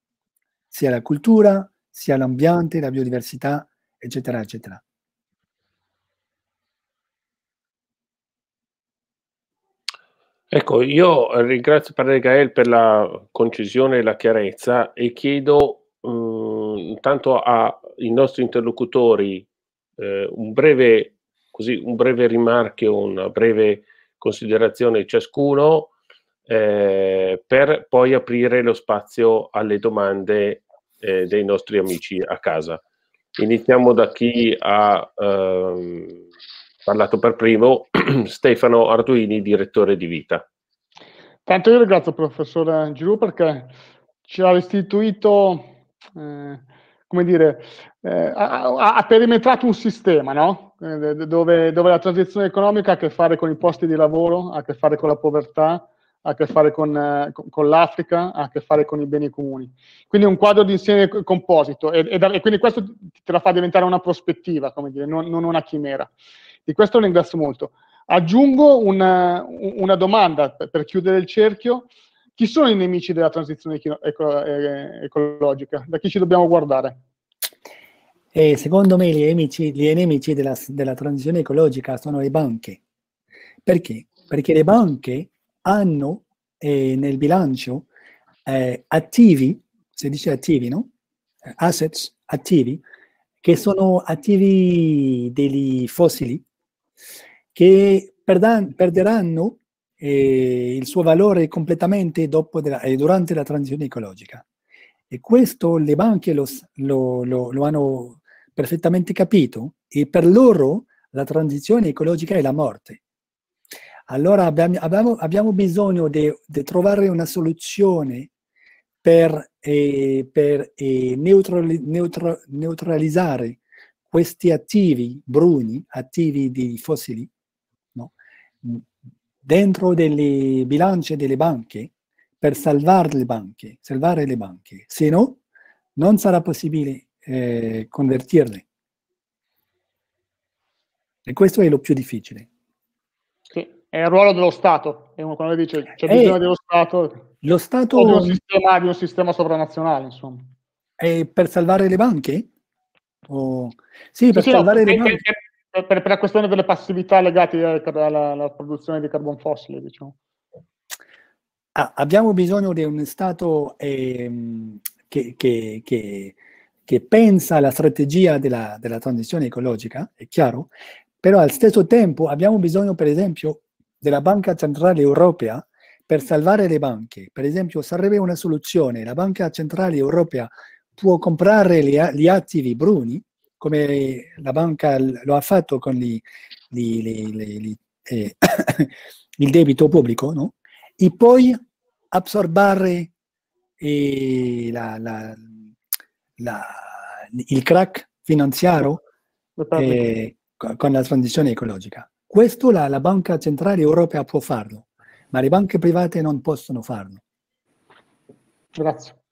sia la cultura, sia l'ambiente, la biodiversità, eccetera, eccetera. Ecco, io ringrazio Padre Gael per la concisione e la chiarezza e chiedo eh, intanto a i nostri interlocutori eh, un, breve, così, un breve rimarchio, una breve considerazione ciascuno eh, per poi aprire lo spazio alle domande eh, dei nostri amici a casa. Iniziamo da chi ha ehm, parlato per primo, (clears throat) Stefano Arduini, direttore di Vita. Tanto io ringrazio il professor Giroux perché ci ha restituito eh, come dire, eh, ha, ha, perimetrato un sistema, no? Eh, dove, dove, la transizione economica ha a che fare con i posti di lavoro, ha a che fare con la povertà, ha a che fare con, eh, con, con l'Africa, ha a che fare con i beni comuni. Quindi un quadro di insieme composito e, e, da, e, quindi questo te la fa diventare una prospettiva, come dire, non, non una chimera. Di questo lo ringrazio molto. Aggiungo una, una domanda per, per chiudere il cerchio. Chi sono i nemici della transizione eco- eh, ecologica? Da chi ci dobbiamo guardare? E eh, secondo me gli nemici, gli nemici della, della transizione ecologica sono le banche. Perché? Perché le banche hanno eh, nel bilancio eh, attivi, si dice attivi, no? Eh, assets attivi, che sono attivi degli fossili, che perdan- perderanno eh, il suo valore completamente dopo della, eh, durante la transizione ecologica. E questo le banche lo, lo, lo, lo hanno perfettamente capito e per loro la transizione ecologica è la morte. Allora abbiamo, abbiamo, abbiamo bisogno di trovare una soluzione per, eh, per eh, neutrali, neutra, neutralizzare questi attivi bruni, attivi di fossili, no? dentro delle bilance delle banche per salvare le banche, salvare le banche, se no non sarà possibile eh, convertirle. E questo è lo più difficile. Sì, è il ruolo dello Stato, è uno come dice c'è cioè bisogno dello Stato, lo Stato o di un sistema, di un sistema sovranazionale, insomma. È per salvare le banche? O... Sì, per sì, salvare no, le banche. È, è, per, per, la questione delle passività legate alla, alla, alla produzione di carbon fossile, diciamo. Ah, abbiamo bisogno di un Stato eh, che, che, che, che, pensa alla strategia della, della transizione ecologica, è chiaro, però al stesso tempo abbiamo bisogno, per esempio, della Banca Centrale Europea per salvare le banche. Per esempio, sarebbe una soluzione, la Banca Centrale Europea può comprare gli attivi bruni come la banca lo ha fatto con gli, gli, gli, eh, (coughs) il debito pubblico, no? e poi absorbare eh, la, la, la, il crack finanziario eh, con la transizione ecologica. Questo la, la Banca Centrale Europea può farlo, ma le banche private non possono farlo. Grazie.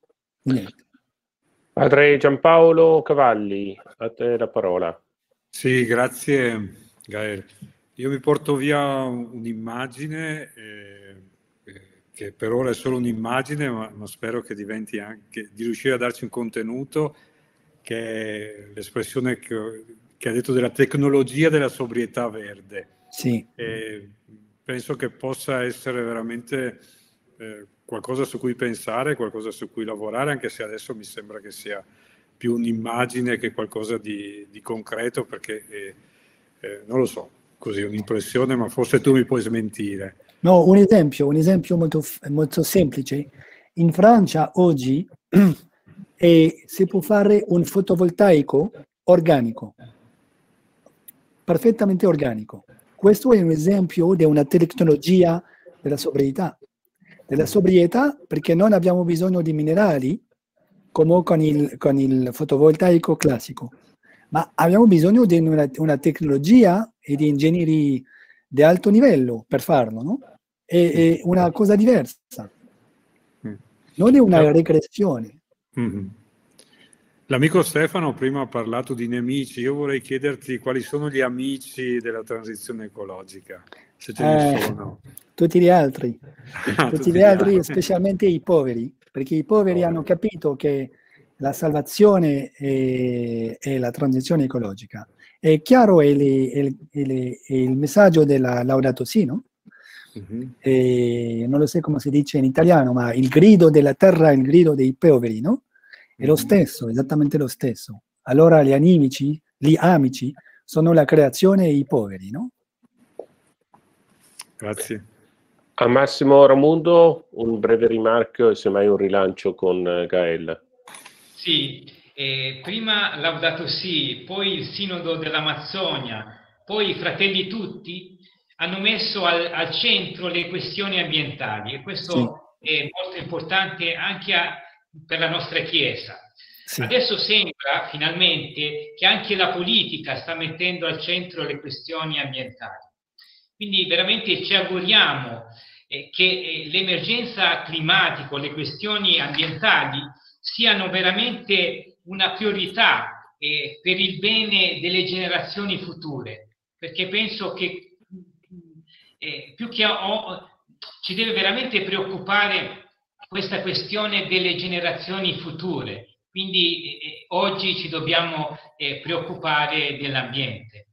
Niente. Padre Giampaolo Cavalli, a te la parola. Sì, grazie Gael. Io mi porto via un'immagine eh, che per ora è solo un'immagine, ma, ma, spero che diventi anche di riuscire a darci un contenuto che è l'espressione che, che ha detto della tecnologia della sobrietà verde. Sì. Eh, penso che possa essere veramente eh, qualcosa su cui pensare, qualcosa su cui lavorare, anche se adesso mi sembra che sia più un'immagine che qualcosa di, di concreto, perché eh, eh, non lo so, così un'impressione, ma forse tu mi puoi smentire. No, un esempio, un esempio molto, molto semplice. In Francia oggi eh, (clears throat) si può fare un fotovoltaico organico, perfettamente organico. Questo è un esempio di una tecnologia della sobrietà della sobrietà perché non abbiamo bisogno di minerali come con il, con il fotovoltaico classico, ma abbiamo bisogno di una, una, tecnologia e di ingegneri di alto livello per farlo, no? È, è una cosa diversa, mm. non è una eh. regressione. Mm-hmm. L'amico Stefano prima ha parlato di nemici, io vorrei chiederti quali sono gli amici della transizione ecologica, se ce ne eh, sono. Tutti gli altri, (laughs) tutti, tutti gli altri, altri, specialmente i poveri, perché i poveri oh. hanno capito che la salvazione è, è la transizione ecologica. È chiaro il, il, il, il messaggio della Laudato Si, no? mm-hmm. non lo so come si dice in italiano, ma il grido della terra, è il grido dei poveri, no? È lo stesso, esattamente lo stesso. Allora gli animici, gli amici, sono la creazione e i poveri, no? Grazie. A Massimo Ramundo un breve rimarco e semmai un rilancio con eh, Gael. Sì, eh, prima Laudato Si, poi il Sinodo dell'Amazzonia, poi i Fratelli Tutti hanno messo al, al centro le questioni ambientali e questo sì. è molto importante anche a, per la nostra Chiesa. Sì. Adesso sembra finalmente che anche la politica sta mettendo al centro le questioni ambientali. Quindi veramente ci auguriamo eh, che eh, l'emergenza climatica, le questioni ambientali siano veramente una priorità eh, per il bene delle generazioni future, perché penso che eh, più che o, ci deve veramente preoccupare questa questione delle generazioni future. Quindi eh, eh, oggi ci dobbiamo eh, preoccupare dell'ambiente.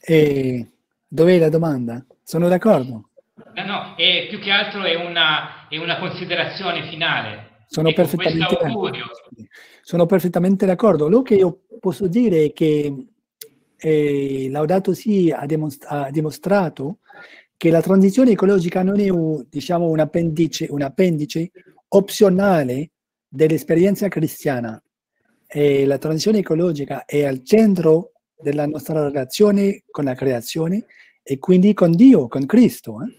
E dov'è la domanda? Sono d'accordo. No, no, è, più che altro è una, è una considerazione finale. Sono ecco, perfettamente, sono perfettamente d'accordo. Lo che io posso dire è che eh, Laudato Si ha, dimostrato che la transizione ecologica non è un, diciamo, un, appendice, un appendice opzionale dell'esperienza cristiana. E la transizione ecologica è al centro della nostra relazione con la creazione e quindi con Dio, con Cristo. Eh?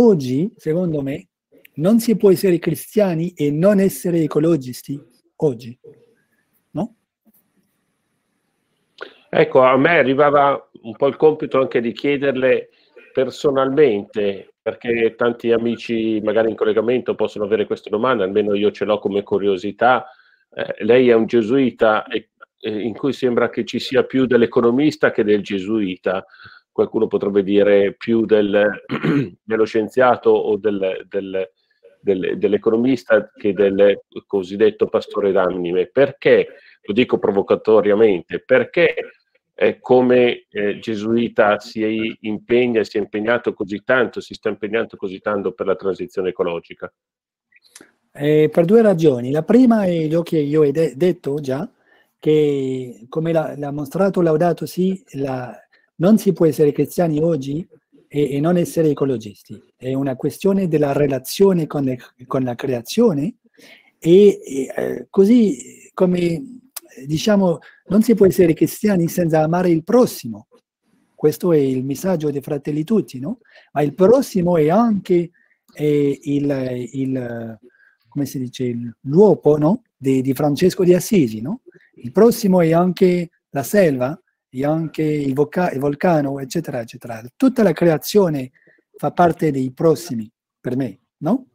Oggi, secondo me, non si può essere cristiani e non essere ecologisti oggi. No? Ecco, a me arrivava un po' il compito anche di chiederle personalmente, perché tanti amici magari in collegamento possono avere queste domande, almeno io ce l'ho come curiosità, eh, lei è un gesuita e, eh, in cui sembra che ci sia più dell'economista che del gesuita, qualcuno potrebbe dire più del, (clears throat) dello scienziato o del, del, dell'economista che del cosiddetto pastore d'anime. Perché, lo dico provocatoriamente, perché eh, come eh, Gesuita si impegna, si è impegnato così tanto, si sta impegnando così tanto per la transizione ecologica? Eh, per due ragioni. La prima è ciò che io ho de- detto già, che come l'ha, l'ha mostrato Laudato sì, la, non si può essere cristiani oggi e, e, non essere ecologisti. È una questione della relazione con, le, con la creazione e, e eh, così come diciamo, non si può essere cristiani senza amare il prossimo. Questo è il messaggio dei fratelli tutti, no? Ma il prossimo è anche eh, il, il, come si dice, l'uopo, no? Di, di, Francesco di Assisi, no? Il prossimo è anche la selva, è anche il, voca- il vulcano, eccetera, eccetera. Tutta la creazione fa parte dei prossimi, per me, no?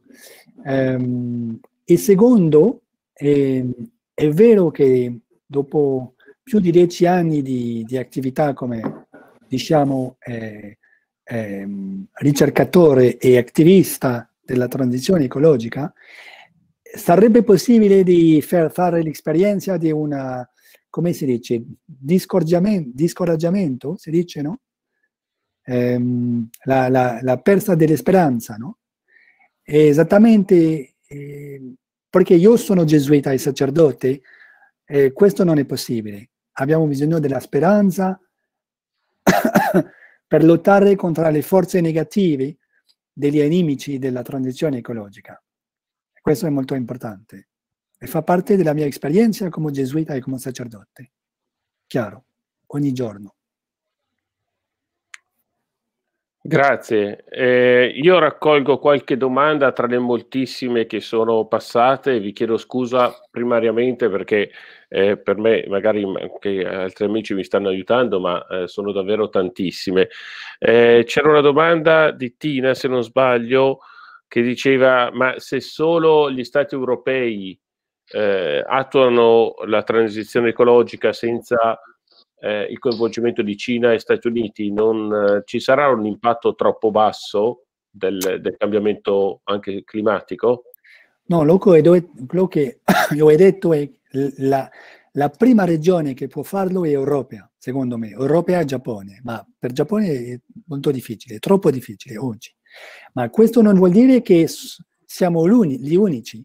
Ehm, e secondo, eh, è vero che dopo più di dieci anni di, di attività come diciamo eh, eh, ricercatore e attivista della transizione ecologica, sarebbe possibile di far fare l'esperienza di un, come si dice, discoraggiamento, si dice, no? Ehm, la, la, la persa dell'esperanza, no? esattamente eh, perché io sono gesuita e sacerdote, eh, questo non è possibile. Abbiamo bisogno della speranza (coughs) per lottare contro le forze negative degli animici della transizione ecologica. Questo è molto importante e fa parte della mia esperienza come gesuita e come sacerdote. Chiaro, ogni giorno. Grazie. Eh, io raccolgo qualche domanda tra le moltissime che sono passate. Vi chiedo scusa primariamente perché eh, per me magari anche altri amici mi stanno aiutando, ma eh, sono davvero tantissime. Eh, c'era una domanda di Tina, se non sbaglio, che diceva, ma se solo gli Stati europei eh, attuano la transizione ecologica senza eh, il coinvolgimento di Cina e Stati Uniti, non eh, ci sarà un impatto troppo basso del, del cambiamento anche climatico? No, lo che, (coughs) io ho detto è che la, la prima regione che può farlo è Europea, secondo me, Europea-Giappone, ma per Giappone è molto difficile, è troppo difficile oggi. Ma questo non vuol dire che siamo gli unici.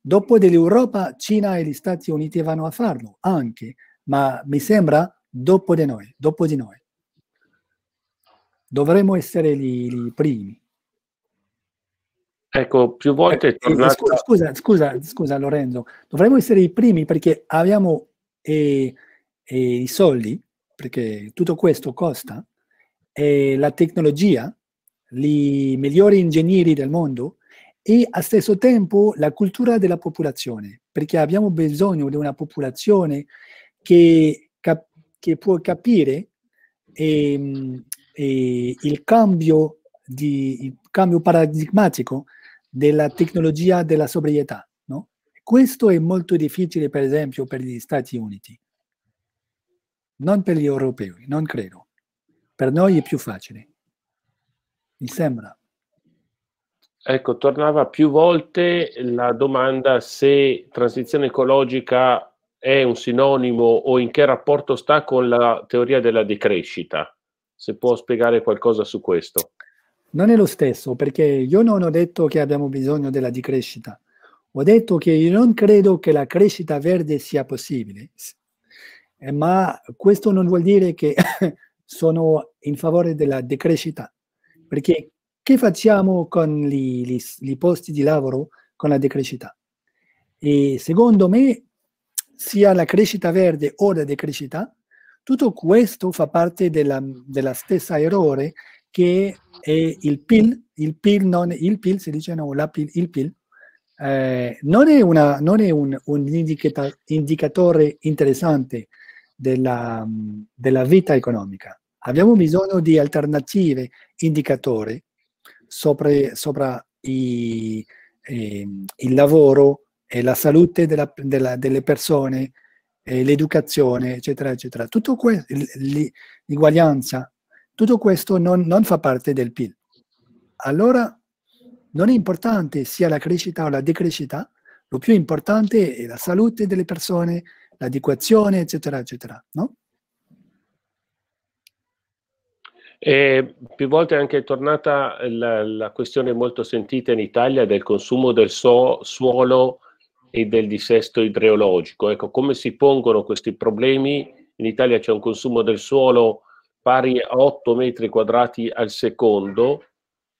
Dopo dell'Europa, Cina e gli Stati Uniti vanno a farlo anche, ma mi sembra dopo di noi, dopo di noi. Dovremmo essere i primi. Ecco, più eh, volte eh, tornato... scusa, scusa, scusa, scusa, Lorenzo, dovremmo essere i primi perché abbiamo eh, eh, i soldi, perché tutto questo costa, e la tecnologia, i migliori ingegneri del mondo e allo stesso tempo la cultura della popolazione, perché abbiamo bisogno di una popolazione che, cap- che può capire ehm, il cambio, di, il cambio paradigmatico della tecnologia della sobrietà. No? Questo è molto difficile, per esempio, per gli Stati Uniti, non per gli europei, non credo. Per noi è più facile, mi sembra. Ecco, tornava più volte la domanda se transizione ecologica è un sinonimo o in che rapporto sta con la teoria della decrescita. Se può spiegare qualcosa su questo. Non è lo stesso, perché io non ho detto che abbiamo bisogno della decrescita. Ho detto che io non credo che la crescita verde sia possibile. Eh, ma questo non vuol dire che (laughs) sono in favore della decrescita. Perché che facciamo con i posti di lavoro con la decrescita? E secondo me, sia la crescita verde o la decrescita, tutto questo fa parte della, della stessa errore che è il PIL, il PIL, non il PIL, si dice no, la PIL, il PIL, eh, non è, una, non è un, un indicatore interessante della, della vita economica. Abbiamo bisogno di alternative, indicatori sopra, sopra i, eh, il lavoro e la salute della, della, delle persone, l'educazione, eccetera, eccetera. Tutto questo, l'uguaglianza, tutto questo non, non fa parte del PIL. Allora non è importante sia la crescita o la decrescita, lo più importante è la salute delle persone, l'adeguazione, eccetera, eccetera. No? E più volte è anche tornata la, la, questione molto sentita in Italia del consumo del so, suolo e del dissesto idrologico. Ecco, come si pongono questi problemi? In Italia c'è un consumo del suolo pari a 8 metri quadrati al secondo,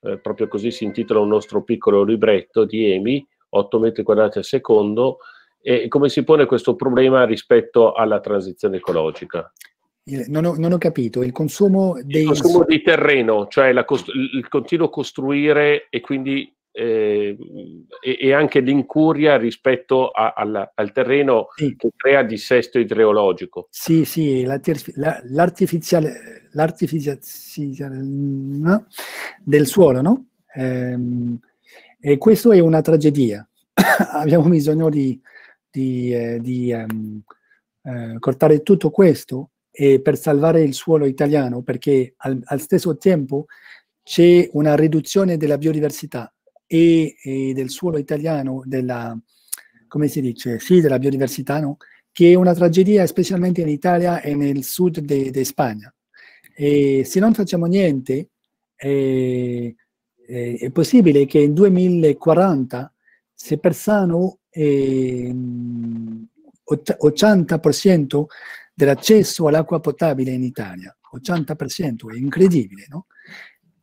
eh, proprio così si intitola un nostro piccolo libretto di EMI, 8 metri quadrati al secondo, e come si pone questo problema rispetto alla transizione ecologica? Non ho, non ho capito, il consumo, dei... il consumo di terreno, cioè cost- il continuo costruire e quindi eh, e, e, anche l'incuria rispetto a, al, al, terreno sì. che crea dissesto idreologico. Sì, sì, l'artificiale, l'artificiale no? del suolo, no? Ehm, e questo è una tragedia. (coughs) Abbiamo bisogno di, di, eh, di um, eh, cortare tutto questo e per salvare il suolo italiano, perché al, al stesso tempo c'è una riduzione della biodiversità e, e del suolo italiano, della, come si dice, sì, della biodiversità, no? che è una tragedia specialmente in Italia e nel sud di Spagna. E se non facciamo niente, eh, è possibile che in 2040, se persano eh, 80% dell'accesso all'acqua potabile in Italia, 80%, è incredibile, no?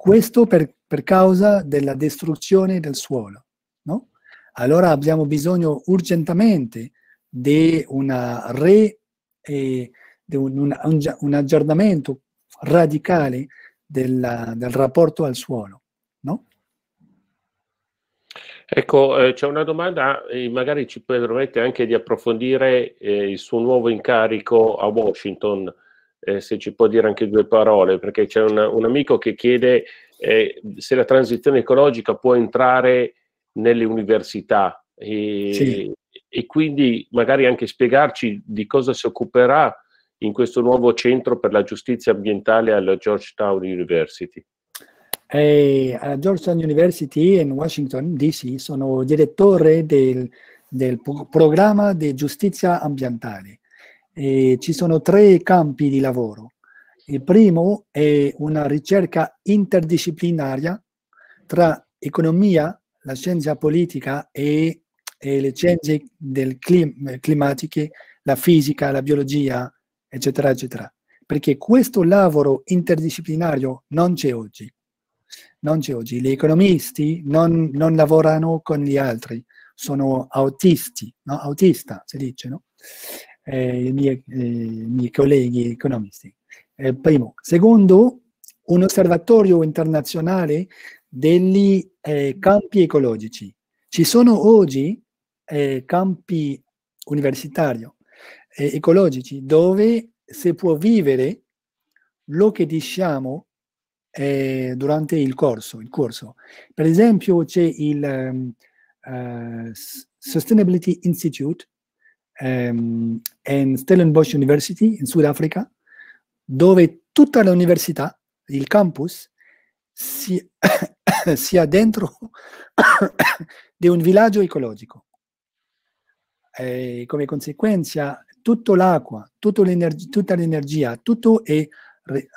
Questo per, per causa della distruzione del suolo. No? Allora abbiamo bisogno urgentemente di una re, eh, di un, un, un, aggiornamento radicale della, del rapporto al suolo. No? Ecco, eh, c'è una domanda, eh, magari ci permette anche di approfondire eh, il suo nuovo incarico a Washington eh, se ci può dire anche due parole, perché c'è una, un amico che chiede eh, se la transizione ecologica può entrare nelle università e, sì. e, quindi magari anche spiegarci di cosa si occuperà in questo nuovo centro per la giustizia ambientale alla Georgetown University. Eh, alla Georgetown University in Washington DC sono direttore del, del programma di giustizia ambientale eh, ci sono tre campi di lavoro. Il primo è una ricerca interdisciplinaria tra economia, la scienza politica e, e le scienze clim, climatiche, la fisica, la biologia, eccetera, eccetera. Perché questo lavoro interdisciplinario non c'è oggi. Non c'è oggi. Gli economisti non, non lavorano con gli altri, sono autisti, no? autista si dice, no? eh, i, miei, eh, i, miei, colleghi economisti. Eh, primo. Secondo, un osservatorio internazionale degli eh, campi ecologici. Ci sono oggi eh, campi universitari eh, ecologici dove si può vivere lo che diciamo durante il corso, il corso, Per esempio c'è il um, uh, Sustainability Institute ehm, in Stellenbosch University in Sudafrica, dove tutta l'università, il campus, si, (coughs) sia dentro (coughs) di un villaggio ecologico. E come conseguenza, tutta l'acqua, tutta l'energia, tutto è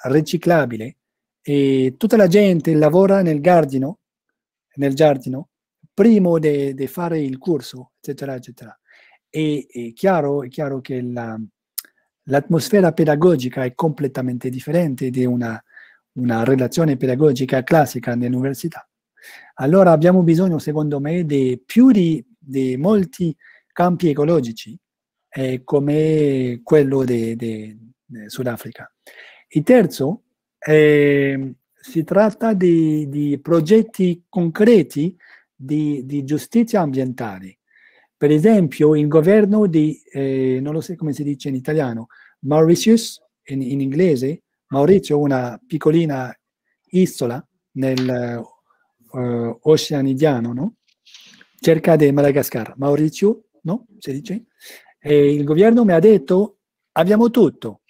riciclabile e tutta la gente lavora nel giardino, nel giardino prima di fare il corso, eccetera, eccetera. E è chiaro, è chiaro che la, l'atmosfera pedagogica è completamente differente di una, una relazione pedagogica classica nell'università. Allora abbiamo bisogno, secondo me, di più di, di molti campi ecologici, eh, come quello del Sudafrica. Il terzo, eh, si tratta di, di, progetti concreti di, di giustizia ambientale. Per esempio, il governo di, eh, non lo so come si dice in italiano, Mauritius, in, in inglese, Maurizio, una piccolina isola nell'Oceano eh, uh, Indiano, no? cerca di Madagascar. Maurizio, no? Si dice. E il governo mi ha detto, abbiamo tutto,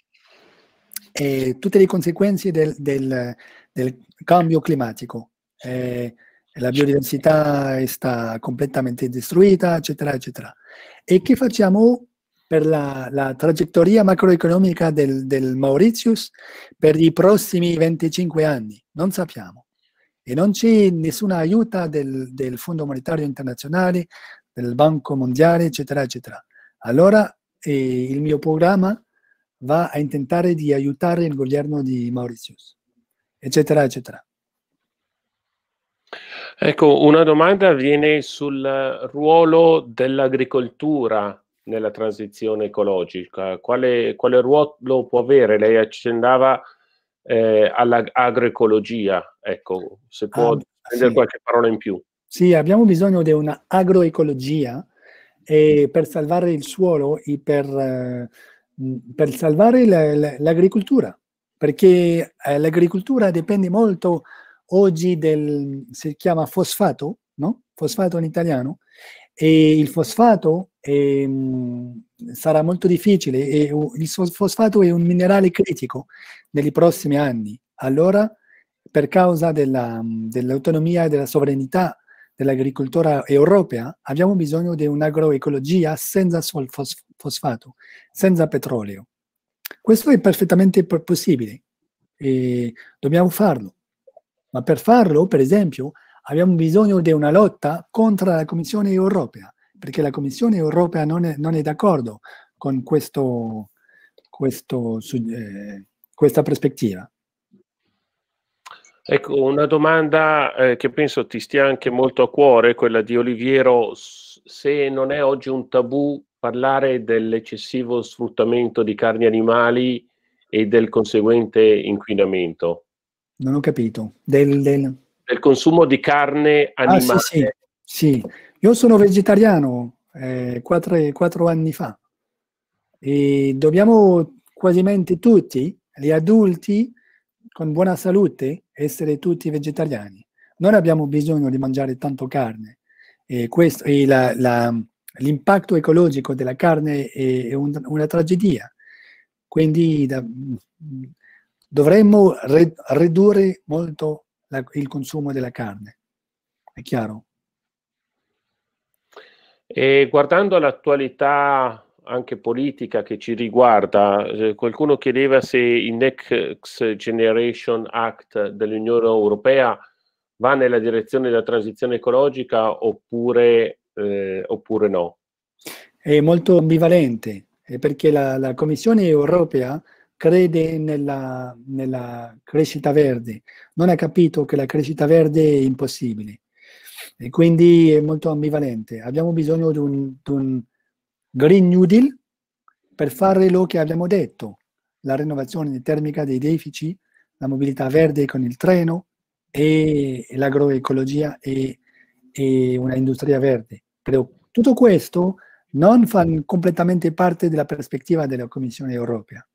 e tutte le conseguenze del, del, del cambio climatico. E eh, la biodiversità è sta completamente distrutta, eccetera, eccetera. E che facciamo per la, la traiettoria macroeconomica del, del Mauritius per i prossimi 25 anni? Non sappiamo. E non c'è nessuna aiuta del, del Fondo Monetario Internazionale, del Banco Mondiale, eccetera, eccetera. Allora eh, il mio programma va a intentare di aiutare il governo di Mauritius, eccetera, eccetera. Ecco, una domanda viene sul ruolo dell'agricoltura nella transizione ecologica. Quale, quale ruolo può avere? Lei accennava eh, all'agroecologia, ecco, se può ah, prendere sì. qualche parola in più. Sì, abbiamo bisogno di un'agroecologia per salvare il suolo e per, eh, per salvare l'agricoltura, perché eh, l'agricoltura dipende molto oggi del, si chiama fosfato, no? Fosfato in italiano. E il fosfato è, ehm, sarà molto difficile. E il fosfato è un minerale critico negli prossimi anni. Allora, per causa della, dell'autonomia e della sovranità dell'agricoltura europea, abbiamo bisogno di un'agroecologia senza fosfato, senza petrolio. Questo è perfettamente possibile e dobbiamo farlo. Ma per farlo, per esempio, abbiamo bisogno di una lotta contro la Commissione europea, perché la Commissione europea non è, non è d'accordo con questo, questo, eh, questa prospettiva. Ecco, una domanda eh, che penso ti stia anche molto a cuore, quella di Oliviero, se non è oggi un tabù parlare dell'eccessivo sfruttamento di carni animali e del conseguente inquinamento? Non ho capito. Del, del... del consumo di carne animale. Ah, sì, sì, sì. Io sono vegetariano eh, quattro, quattro anni fa e dobbiamo quasi tutti, gli adulti, con buona salute, essere tutti vegetariani. Non abbiamo bisogno di mangiare tanto carne. E questo, e la, la, l'impatto ecologico della carne è, è un, una tragedia. Quindi da, Dovremmo re- ridurre molto la, il consumo della carne, è chiaro? E guardando l'attualità anche politica che ci riguarda, eh, qualcuno chiedeva se il Next Generation Act dell'Unione Europea va nella direzione della transizione ecologica oppure, eh, oppure no? È molto ambivalente eh, perché la, la Commissione Europea crede nella, nella, crescita verde, non ha capito che la crescita verde è impossibile e quindi è molto ambivalente. Abbiamo bisogno di un, di un Green New Deal per fare quello che abbiamo detto, la rinnovazione termica dei deficit, la mobilità verde con il treno e, l'agroecologia e, e una industria verde. Credo tutto questo non fa completamente parte della prospettiva della Commissione europea.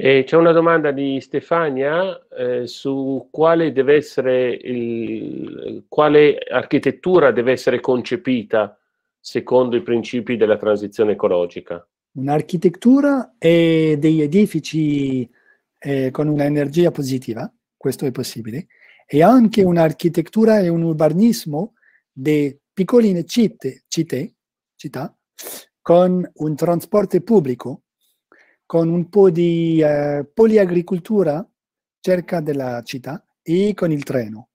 E c'è una domanda di Stefania eh, su quale deve essere il, quale architettura deve essere concepita secondo i principi della transizione ecologica. Un'architettura e degli edifici eh, con un'energia positiva, questo è possibile, e anche un'architettura e un urbanismo di piccoline città, città con un trasporto pubblico con un po' di eh, poliagricoltura cerca della città e con il treno.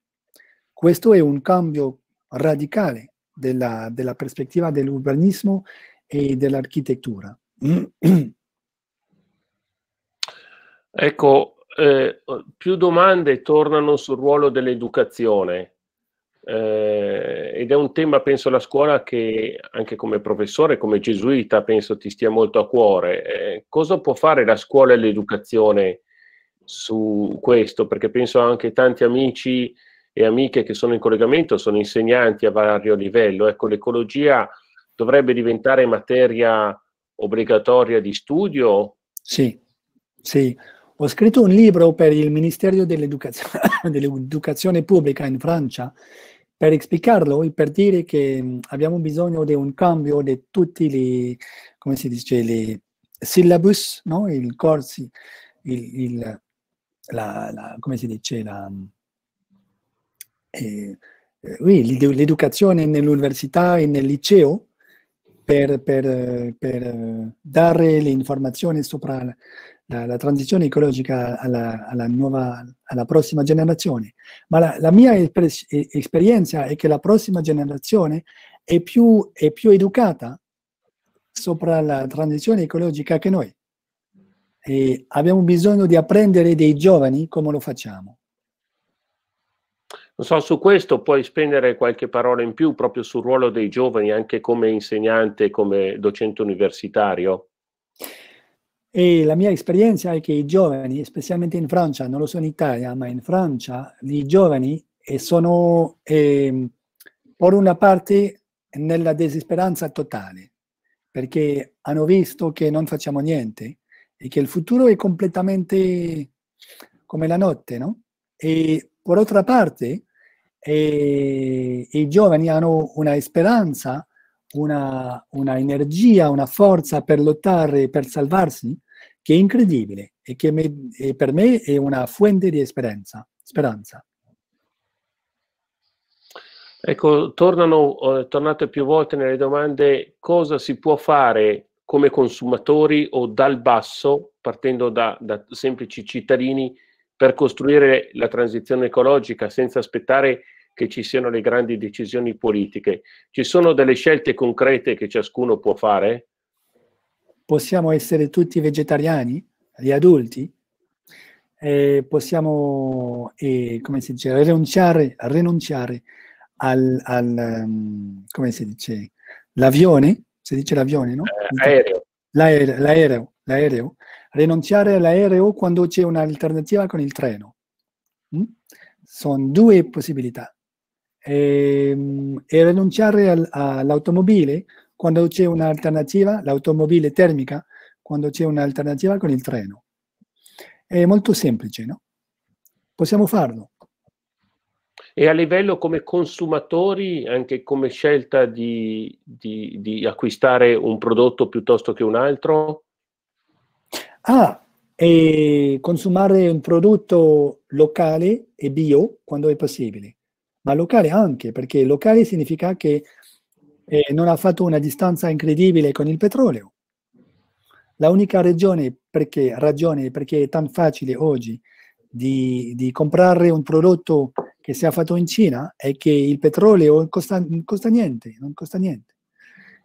Questo è un cambio radicale della, della prospettiva dell'urbanismo e dell'architettura. Ecco, eh, più domande tornano sul ruolo dell'educazione. Eh, ed è un tema, penso, la scuola che anche come professore, come gesuita, penso ti stia molto a cuore. Eh, cosa può fare la scuola e l'educazione su questo? Perché penso anche tanti amici e amiche che sono in collegamento sono insegnanti a vario livello. Ecco, l'ecologia dovrebbe diventare materia obbligatoria di studio? Sì, sì. Ho scritto un libro per il Ministero dell'Educazione, (laughs) dell'Educazione Pubblica in Francia per spiegarlo e per dire che mm, abbiamo bisogno di un cambio di tutti i, come si dice, i syllabus, no? i corsi, il, il, la, la, come si dice, la, mm, eh, eh, l'educazione nell'università e nel liceo per, per, per eh, dare le informazioni sopra la, la transizione ecologica alla, alla, nuova, alla prossima generazione, ma la, la mia espres- esperienza è che la prossima generazione è più, è più educata sopra la transizione ecologica che noi. E abbiamo bisogno di apprendere dei giovani come lo facciamo. Non so, su questo puoi spendere qualche parola in più proprio sul ruolo dei giovani, anche come insegnante, come docente universitario? E la mia esperienza è che i giovani, specialmente in Francia, non lo so in Italia, ma in Francia, i giovani sono, eh, per una parte, nella disperanza totale, perché hanno visto che non facciamo niente e che il futuro è completamente come la notte, no? E per altra parte, eh, i giovani hanno una speranza una, una, energia, una forza per lottare, per salvarsi, che è incredibile e che me, e per me è una fuente di esperienza, speranza. Ecco, tornano, eh, tornate più volte nelle domande cosa si può fare come consumatori o dal basso, partendo da, da semplici cittadini, per costruire la transizione ecologica senza aspettare che ci siano le grandi decisioni politiche. Ci sono delle scelte concrete che ciascuno può fare? Possiamo essere tutti vegetariani, gli adulti? Eh, possiamo, eh, come si dice, rinunciare, rinunciare al, al um, come si dice, l'avione? Si dice l'avione, no? Eh, l'aereo. L'aereo, l'aereo, l'aereo. Rinunciare all'aereo quando c'è un'alternativa con il treno. Mm? Sono due possibilità. Ehm, e, e rinunciare al, all'automobile quando c'è un'alternativa, l'automobile termica, quando c'è un'alternativa con il treno. È molto semplice, no? Possiamo farlo. E a livello come consumatori, anche come scelta di, di, di acquistare un prodotto piuttosto che un altro? Ah, e consumare un prodotto locale e bio quando è possibile, ma locale anche, perché locale significa che e non ha fatto una distanza incredibile con il petrolio. La unica ragione perché, ragione perché è tan facile oggi di, di, comprare un prodotto che sia fatto in Cina è che il petrolio costa, costa niente, non costa niente.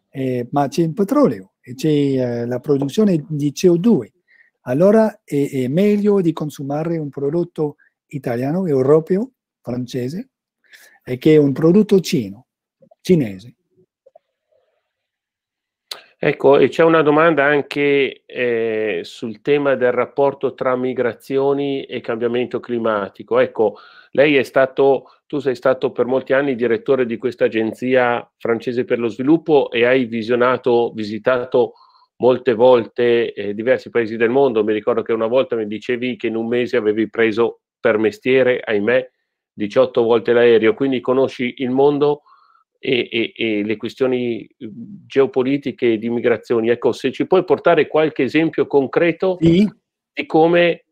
Eh, ma c'è il petrolio e c'è eh, la produzione di CO2. Allora è, è, meglio di consumare un prodotto italiano, europeo, francese, che un prodotto cino, cinese. Ecco, e c'è una domanda anche eh, sul tema del rapporto tra migrazioni e cambiamento climatico. Ecco, lei è stato, tu sei stato per molti anni direttore di questa agenzia francese per lo sviluppo e hai visionato, visitato molte volte eh, diversi paesi del mondo. Mi ricordo che una volta mi dicevi che in un mese avevi preso per mestiere, ahimè, 18 volte l'aereo, quindi conosci il mondo e, e, e, le questioni uhm, geopolitiche di migrazioni. Ecco, se ci puoi portare qualche esempio concreto sì. di come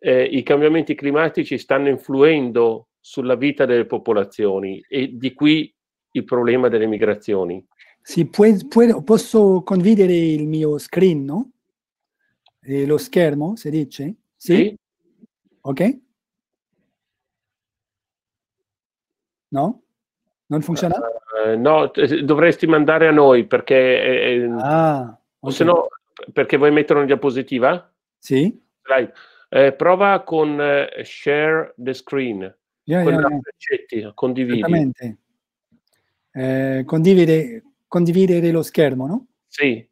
eh, i cambiamenti climatici stanno influendo sulla vita delle popolazioni e di qui il problema delle migrazioni. Sì, puoi, puoi, posso condividere il mio screen, no? E eh, lo schermo, si dice? Sì? sì. Ok? No? Non funziona? Uh, no, eh, dovresti mandare a noi perché... Eh, ah, okay. se no, perché vuoi mettere una diapositiva? Sì. Dai. Eh, prova con eh, share the screen. Yeah, con yeah, yeah. condividi. Eh, condivide, condividere lo schermo, no? Sì.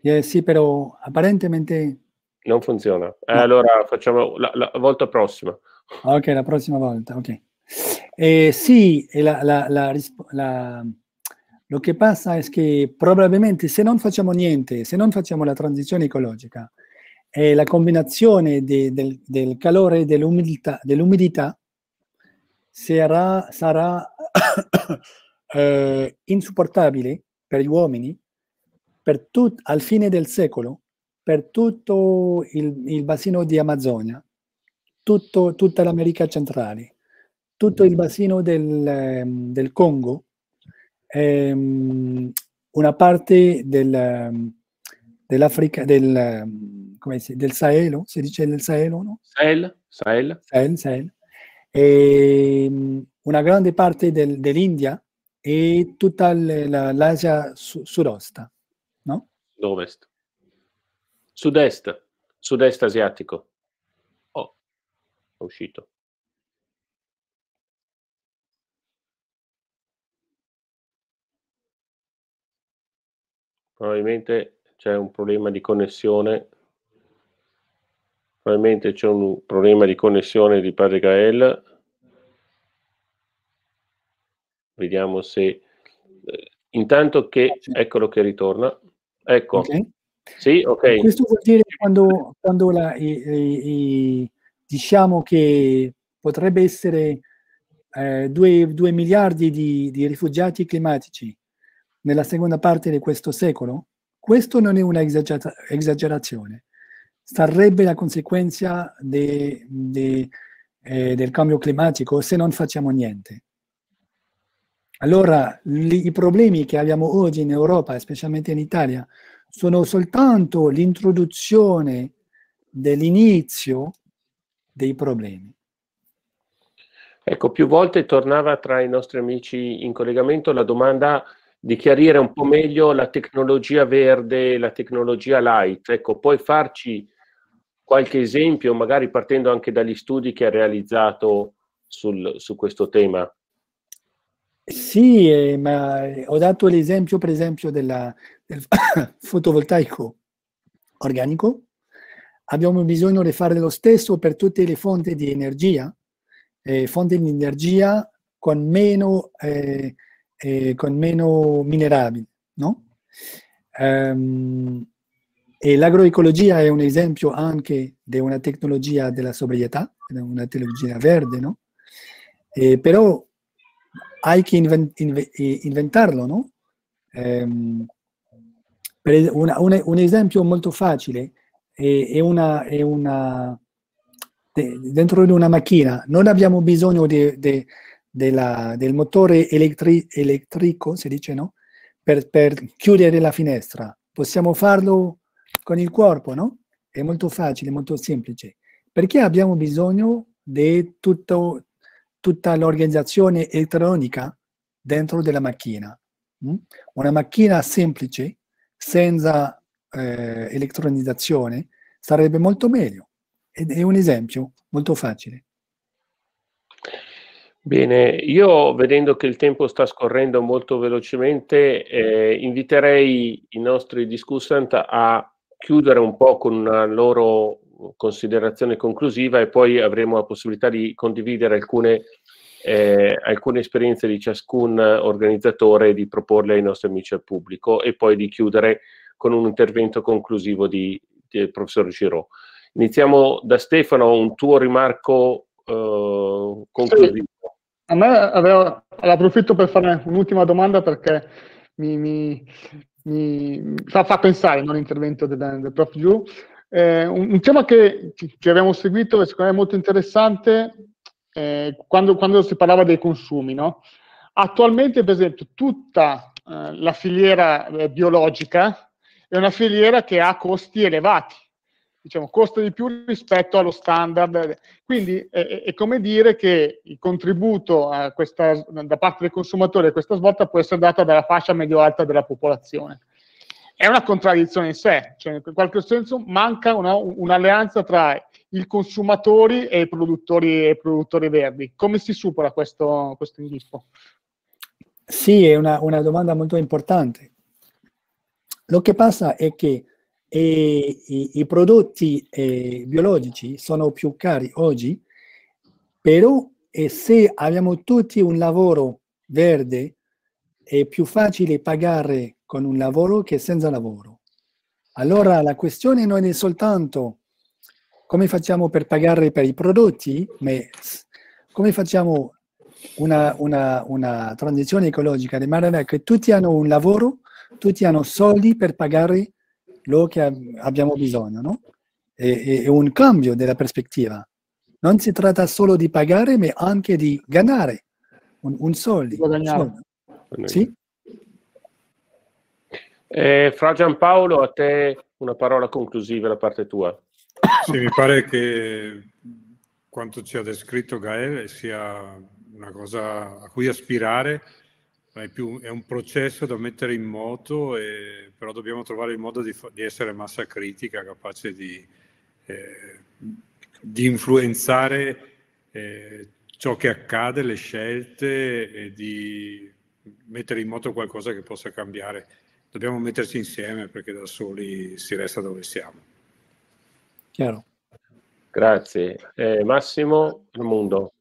Yeah, sì, però apparentemente... Non funziona. No. Allora facciamo la, la volta prossima. Ok, la prossima volta, ok. Eh, sí, la, la, la, lo che passa è che probabilmente se non facciamo niente, se non facciamo la transizione ecologica, eh, la combinazione de, del, del, calore e dell'umidità, sarà, sarà (coughs) eh, insopportabile per gli uomini per tut, al fine del secolo, per tutto il, il bacino di Amazzonia, tutto, tutta l'America centrale tutto il bacino del, ehm, del Congo, ehm, una parte del, ehm, dell'Africa, del, ehm, si, del Sahel, si dice del Sahel, no? Sahel, Sahel. Sahel, Sahel. E, una grande parte del, dell'India e tutta l'Asia su, sud-ost, no? Sud-ovest. Sud-est, sud-est asiatico. Oh, è uscito. probabilmente c'è un problema di connessione, probabilmente c'è un problema di connessione di padre Gael. Vediamo se... Eh, intanto che... Eccolo che ritorna. Ecco. Okay. Sì, ok. Questo vuol dire quando, quando la, e, e, e, diciamo che potrebbe essere 2 eh, miliardi di, di rifugiati climatici nella seconda parte di questo secolo, questo non è un'esagerazione. Sarebbe la conseguenza de, de, eh, del cambio climatico se non facciamo niente. Allora, li, i problemi che abbiamo oggi in Europa, specialmente in Italia, sono soltanto l'introduzione dell'inizio dei problemi. Ecco, più volte tornava tra i nostri amici in collegamento la domanda di chiarire un po' meglio la tecnologia verde, la tecnologia light. Ecco, puoi farci qualche esempio, magari partendo anche dagli studi che hai realizzato sul, su questo tema? Sì, eh, ma eh, ho dato l'esempio per esempio della, del (coughs) fotovoltaico organico. Abbiamo bisogno di fare lo stesso per tutte le fonti di energia, eh, fonti di energia con meno... Eh, eh, con meno minerali, no? Um, e l'agroecologia è un esempio anche di una tecnologia della sobrietà, una tecnologia verde, no? E eh, però hai che eh, inventarlo, no? Um, una, una, un esempio molto facile è, è, una, è una dentro di una macchina, non abbiamo bisogno di, della, del motore elettri, elettrico, si dice no? Per, per, chiudere la finestra. Possiamo farlo con il corpo, no? È molto facile, molto semplice. Perché abbiamo bisogno di tutto, tutta l'organizzazione elettronica dentro della macchina? Mm? Una macchina semplice, senza eh, elettronizzazione, sarebbe molto meglio. Ed è un esempio molto facile. Bene, io vedendo che il tempo sta scorrendo molto velocemente, eh, inviterei i nostri discussant a chiudere un po' con una loro considerazione conclusiva e poi avremo la possibilità di condividere alcune, eh, alcune esperienze di ciascun organizzatore e di proporle ai nostri amici al pubblico e poi di chiudere con un intervento conclusivo di, del professor Giro. Iniziamo da Stefano, un tuo rimarco eh, conclusivo. Sì. A me avevo, approfitto per fare un'ultima domanda perché mi, mi, mi fa, fa, pensare no, l'intervento del, del prof. Giù. Eh, un, un, tema che, che abbiamo seguito e secondo me è molto interessante eh, quando, quando, si parlava dei consumi. No? Attualmente, per esempio, tutta eh, la filiera eh, biologica è una filiera che ha costi elevati diciamo, costa di più rispetto allo standard. Quindi è, è come dire che il contributo questa, da parte del consumatore a questa svolta può essere dato dalla fascia medio-alta della popolazione. È una contraddizione in sé, cioè in qualche senso manca una, un'alleanza tra i consumatori e i produttori, e produttori verdi. Come si supera questo, questo inghippo? Sì, è una, una domanda molto importante. Lo che passa è che e i, i prodotti eh, biologici sono più cari oggi, però eh, se abbiamo tutti un lavoro verde è più facile pagare con un lavoro che senza lavoro. Allora la questione non è soltanto come facciamo per pagare per i prodotti, ma come facciamo una, una, una transizione ecologica di maniera che tutti hanno un lavoro, tutti hanno soldi per pagare lo che abbiamo bisogno, no? E, e un cambio della prospettiva. Non si tratta solo di pagare, ma anche di ganare un, un soldi. Guadagnare. Sì? Eh, Fra Giampaolo, a te una parola conclusiva da parte tua. Sì, mi pare che quanto ci ha descritto Gaele sia una cosa a cui aspirare ma è, più, è, un processo da mettere in moto, e, però dobbiamo trovare il modo di, di essere massa critica, capace di, eh, di influenzare eh, ciò che accade, le scelte e di mettere in moto qualcosa che possa cambiare. Dobbiamo metterci insieme perché da soli si resta dove siamo. Chiaro. Grazie. Eh, Massimo, il mondo.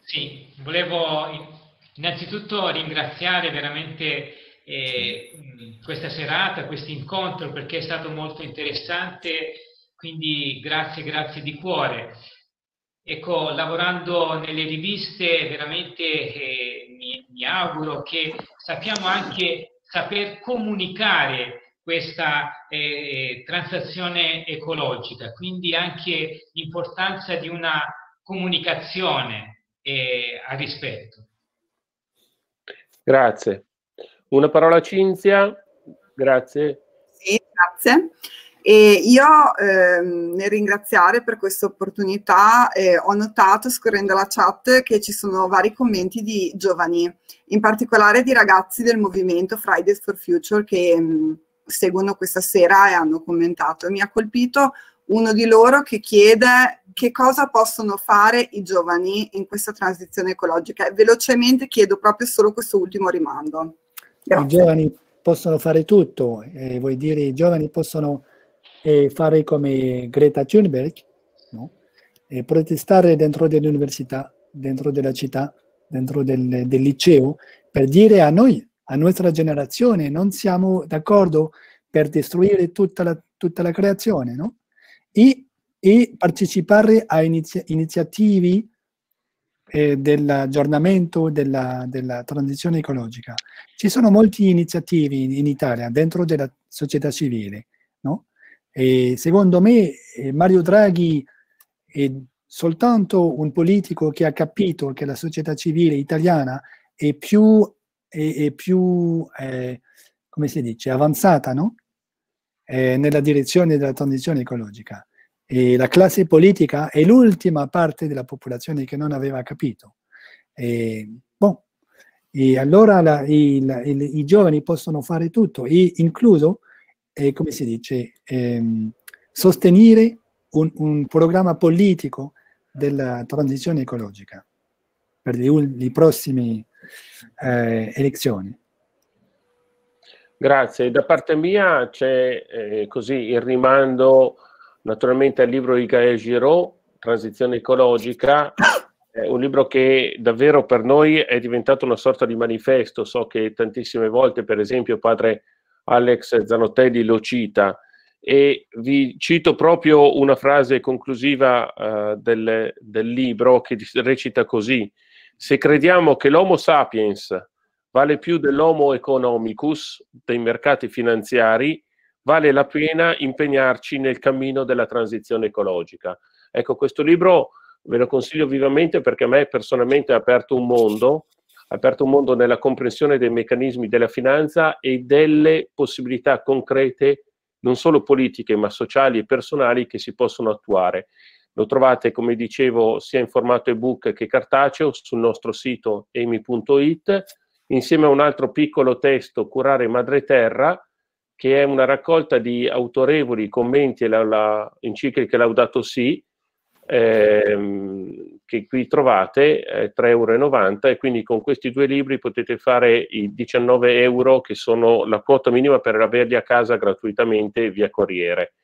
Sì, volevo Innanzitutto ringraziare veramente eh, questa serata, questo incontro, perché è stato molto interessante, quindi grazie, grazie di cuore. Ecco, lavorando nelle riviste, veramente eh, mi, mi, auguro che sappiamo anche saper comunicare questa eh, transazione ecologica, quindi anche l'importanza di una comunicazione eh, a rispetto. Grazie. Una parola a Cinzia? Grazie. Sì, grazie. E io ehm, nel ringraziare per questa opportunità eh, ho notato scorrendo la chat che ci sono vari commenti di giovani, in particolare di ragazzi del movimento Fridays for Future che mh, mm, seguono questa sera e hanno commentato. Mi ha colpito uno di loro che chiede che cosa possono fare i giovani in questa transizione ecologica. velocemente chiedo proprio solo questo ultimo rimando. Grazie. I giovani possono fare tutto, eh, vuoi dire i giovani possono eh, fare come Greta Thunberg, no? e protestare dentro dell'università, dentro della città, dentro del, del liceo, per dire a noi, a nostra generazione, non siamo d'accordo per distruggere tutta la, tutta la creazione, no? e, y partecipare a inizia iniziative eh, dell'aggiornamento della, della, transizione ecologica. Ci sono molti iniziativi in, in Italia dentro della società civile. No? secondo me eh, Mario Draghi è soltanto un politico che ha capito che la società civile italiana è più, è, è più eh, come si dice, avanzata no? eh, nella direzione della transizione ecologica. E la classe politica è l'ultima parte della popolazione che non aveva capito. E, boh, e allora la, i, la, i, i, giovani possono fare tutto, incluso, eh, come si dice, ehm, sostenere un, un, programma politico della transizione ecologica per le, le prossime eh, elezioni. Grazie. Da parte mia c'è eh, così il rimando naturalmente al libro di Gaël Giraud, Transizione ecologica, eh, un libro che davvero per noi è diventato una sorta di manifesto. So che tantissime volte, per esempio, padre Alex Zanotelli lo cita e vi cito proprio una frase conclusiva eh, del, del libro che recita così. Se crediamo che l'Homo sapiens vale più dell'homo economicus dei mercati finanziari, vale la pena impegnarci nel cammino della transizione ecologica. Ecco, questo libro ve lo consiglio vivamente perché a me personalmente ha aperto un mondo, ha aperto un mondo nella comprensione dei meccanismi della finanza e delle possibilità concrete, non solo politiche, ma sociali e personali che si possono attuare. Lo trovate, come dicevo, sia in formato ebook che cartaceo sul nostro sito emi.it insieme a un altro piccolo testo, Curare Madre Terra, che è una raccolta di autorevoli commenti e la, la, Laudato Si, ehm, che qui trovate, eh, 3,90 euro, e quindi con questi due libri potete fare i 19 euro, che sono la quota minima per averli a casa gratuitamente via corriere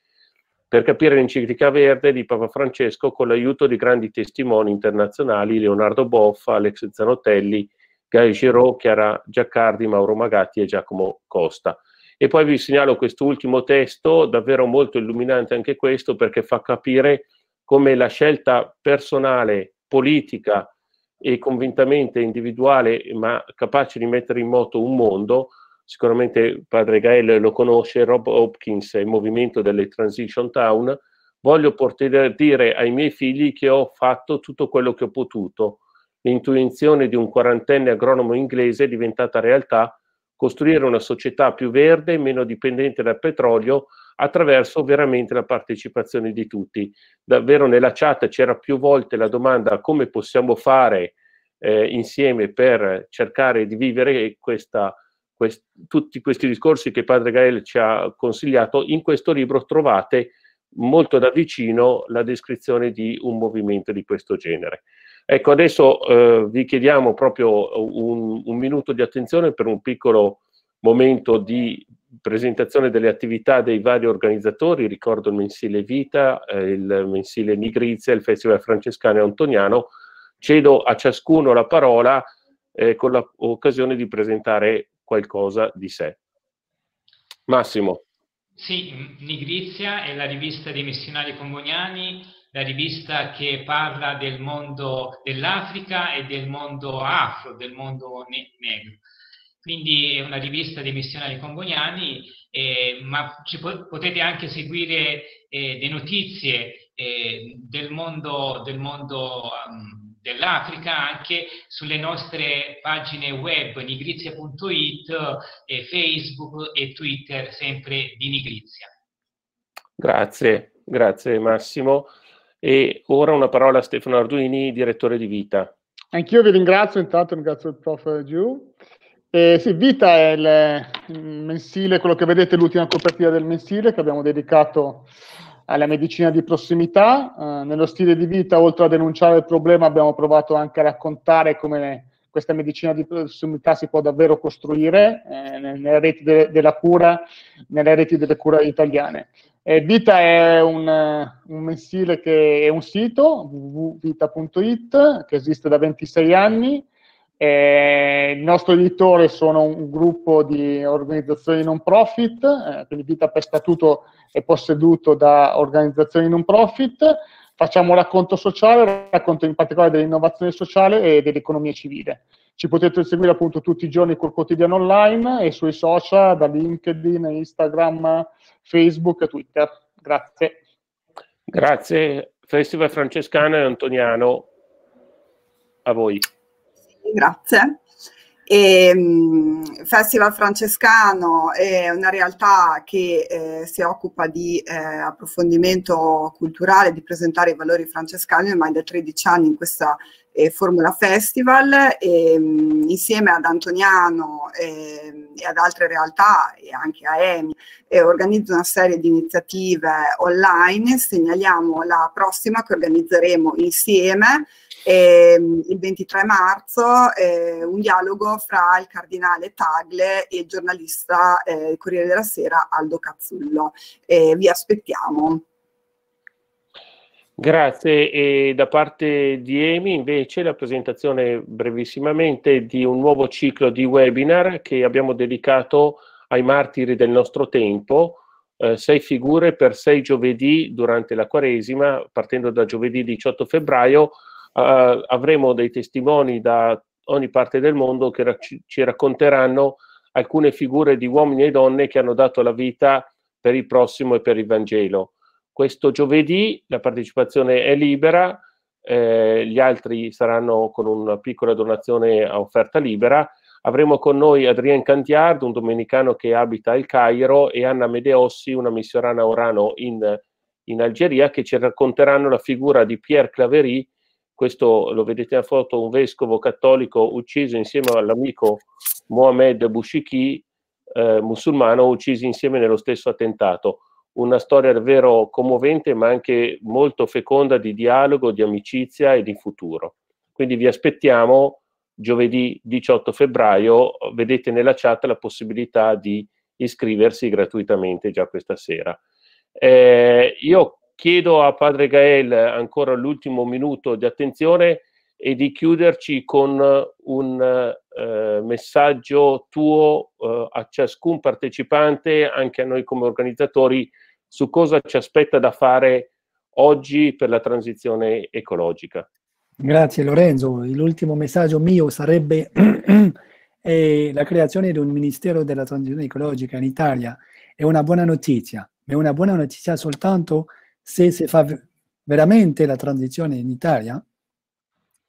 per capire l'enciclica verde di Papa Francesco con l'aiuto di grandi testimoni internazionali, Leonardo Boffa, Alex Zanotelli Gaia Giraud, Chiara Giaccardi, Mauro Magatti e Giacomo Costa. E poi vi segnalo quest'ultimo testo, davvero molto illuminante anche questo, perché fa capire come la scelta personale, politica e convintamente individuale, ma capace di mettere in moto un mondo, sicuramente padre Gael lo conosce, Rob Hopkins, il movimento delle Transition Town, voglio poter dire ai miei figli che ho fatto tutto quello che ho potuto l'intuizione di un quarantenne agronomo inglese è diventata realtà, costruire una società più verde, meno dipendente dal petrolio, attraverso veramente la partecipazione di tutti. Davvero nella chat c'era più volte la domanda come possiamo fare eh, insieme per cercare di vivere questa, quest, tutti questi discorsi che Padre Gael ci ha consigliato. In questo libro trovate molto da vicino la descrizione di un movimento di questo genere. Ecco, adesso eh, vi chiediamo proprio un, un, minuto di attenzione per un piccolo momento di presentazione delle attività dei vari organizzatori, ricordo il mensile Vita, eh, il mensile Nigrizia, il Festival Francescano e Antoniano. Cedo a ciascuno la parola eh, con l'occasione di presentare qualcosa di sé. Massimo. Sì, Nigrizia è la rivista dei missionari comuniani la rivista che parla del mondo dell'Africa e del mondo afro, del mondo ne- negro. Quindi è una rivista dei missionari congoniani, eh, ma po- potete anche seguire eh, le notizie eh, del mondo, del mondo um, dell'Africa anche sulle nostre pagine web nigrizia.it, eh, Facebook e Twitter sempre di Nigrizia. Grazie, grazie Massimo. E ora una parola a Stefano Arduini, direttore di Vita. Anch'io vi ringrazio, intanto ringrazio il prof Giù. Eh, sì, Vita è il mensile, quello che vedete, l'ultima copertina del mensile che abbiamo dedicato alla medicina di prossimità. Eh, nello stile di vita, oltre a denunciare il problema, abbiamo provato anche a raccontare come questa medicina di prossimità si può davvero costruire eh, nelle reti de- della cura, nelle reti delle cure italiane. Eh, Vita è un, eh, un, mensile che è un sito, www.vita.it, che esiste da 26 anni. Eh, il nostro editore sono un gruppo di organizzazioni non profit, eh, quindi Vita per statuto è posseduto da organizzazioni non profit. Facciamo racconto sociale, racconto in particolare dell'innovazione sociale e dell'economia civile. Ci potete seguire appunto tutti i giorni col quotidiano online e sui social da LinkedIn, Instagram, Facebook e Twitter. Grazie. Grazie Festival Francescano e Antoniano. A voi. grazie. E, ehm, Festival Francescano è una realtà che eh, si occupa di eh, approfondimento culturale, di presentare i valori francescani ormai da 13 anni in questa eh, Formula Festival e, ehm, insieme ad Antoniano eh, e ad altre realtà e anche a EMI eh, organizza una serie di iniziative online. Segnaliamo la prossima che organizzeremo insieme eh, il 23 marzo eh, un dialogo fra il cardinale Tagle e il giornalista eh, Corriere della Sera Aldo Cazzullo. Eh, vi aspettiamo. Grazie, e da parte di EMI invece la presentazione brevissimamente di un nuovo ciclo di webinar che abbiamo dedicato ai martiri del nostro tempo, eh, sei figure per sei giovedì durante la Quaresima, partendo da giovedì 18 febbraio, eh, avremo dei testimoni da ogni parte del mondo che rac- ci racconteranno alcune figure di uomini e donne che hanno dato la vita per il prossimo e per il Vangelo. Questo giovedì la partecipazione è libera, eh, gli altri saranno con una piccola donazione a offerta libera. Avremo con noi Adrien Cantiard, un domenicano che abita al Cairo, e Anna Medeossi, una missionaria Orano in, in, Algeria, che ci racconteranno la figura di Pierre Claverie, questo lo vedete a foto, un vescovo cattolico ucciso insieme all'amico Mohamed Bouchiki, eh, musulmano, ucciso insieme nello stesso attentato una storia davvero commovente, ma anche molto feconda di dialogo, di amicizia e di futuro. Quindi vi aspettiamo giovedì 18 febbraio, vedete nella chat la possibilità di iscriversi gratuitamente già questa sera. Eh, io chiedo a Padre Gael ancora l'ultimo minuto di attenzione e di chiuderci con un eh, messaggio tuo eh, a ciascun partecipante, anche a noi come organizzatori, su cosa ci aspetta da fare oggi per la transizione ecologica. Grazie Lorenzo. L'ultimo messaggio mio sarebbe (clears throat) eh, la creazione di un Ministero della Transizione Ecologica in Italia. È una buona notizia, ma è una buona notizia soltanto se si fa veramente la transizione in Italia,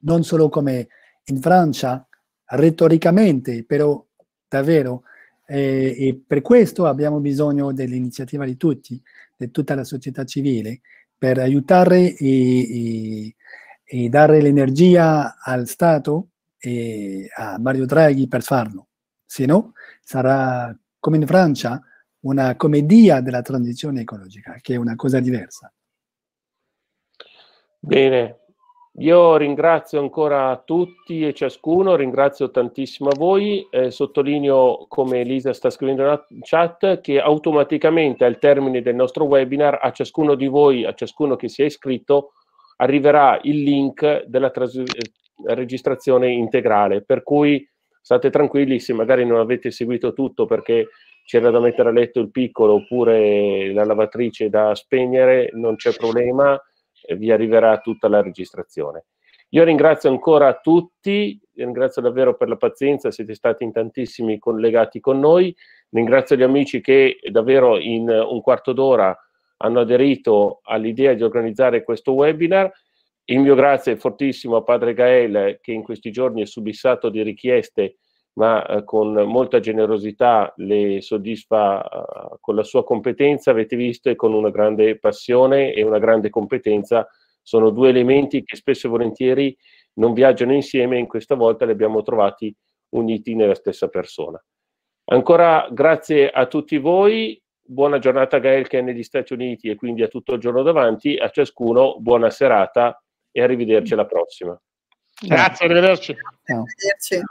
non solo come in Francia, retoricamente, però davvero. Eh, e per questo abbiamo bisogno dell'iniziativa di tutti di tutta la società civile per aiutare e, e, e dare l'energia al Stato e a Mario Draghi per farlo. Se no, sarà come in Francia una commedia della transizione ecologica, che è una cosa diversa. Bene, io ringrazio ancora tutti e ciascuno, ringrazio tantissimo a voi, eh, sottolineo come Elisa sta scrivendo nella chat che automaticamente al termine del nostro webinar a ciascuno di voi, a ciascuno che si è iscritto, arriverà il link della tras- eh, registrazione integrale, per cui state tranquilli se magari non avete seguito tutto perché c'era da mettere a letto il piccolo oppure la lavatrice da spegnere, non c'è problema vi arriverà tutta la registrazione. Io ringrazio ancora tutti, ringrazio davvero per la pazienza, siete stati in tantissimi collegati con noi, ringrazio gli amici che davvero in un quarto d'ora hanno aderito all'idea di organizzare questo webinar. Il mio grazie fortissimo a Padre Gael che in questi giorni è subissato di richieste ma eh, con molta generosità le soddisfa eh, con la sua competenza, avete visto, e con una grande passione e una grande competenza. Sono due elementi che spesso e volentieri non viaggiano insieme e questa volta li abbiamo trovati uniti nella stessa persona. Ancora grazie a tutti voi, buona giornata a Gael che è negli Stati Uniti e quindi a tutto il giorno davanti, a ciascuno buona serata e arrivederci alla prossima. Grazie, arrivederci. Ciao. arrivederci.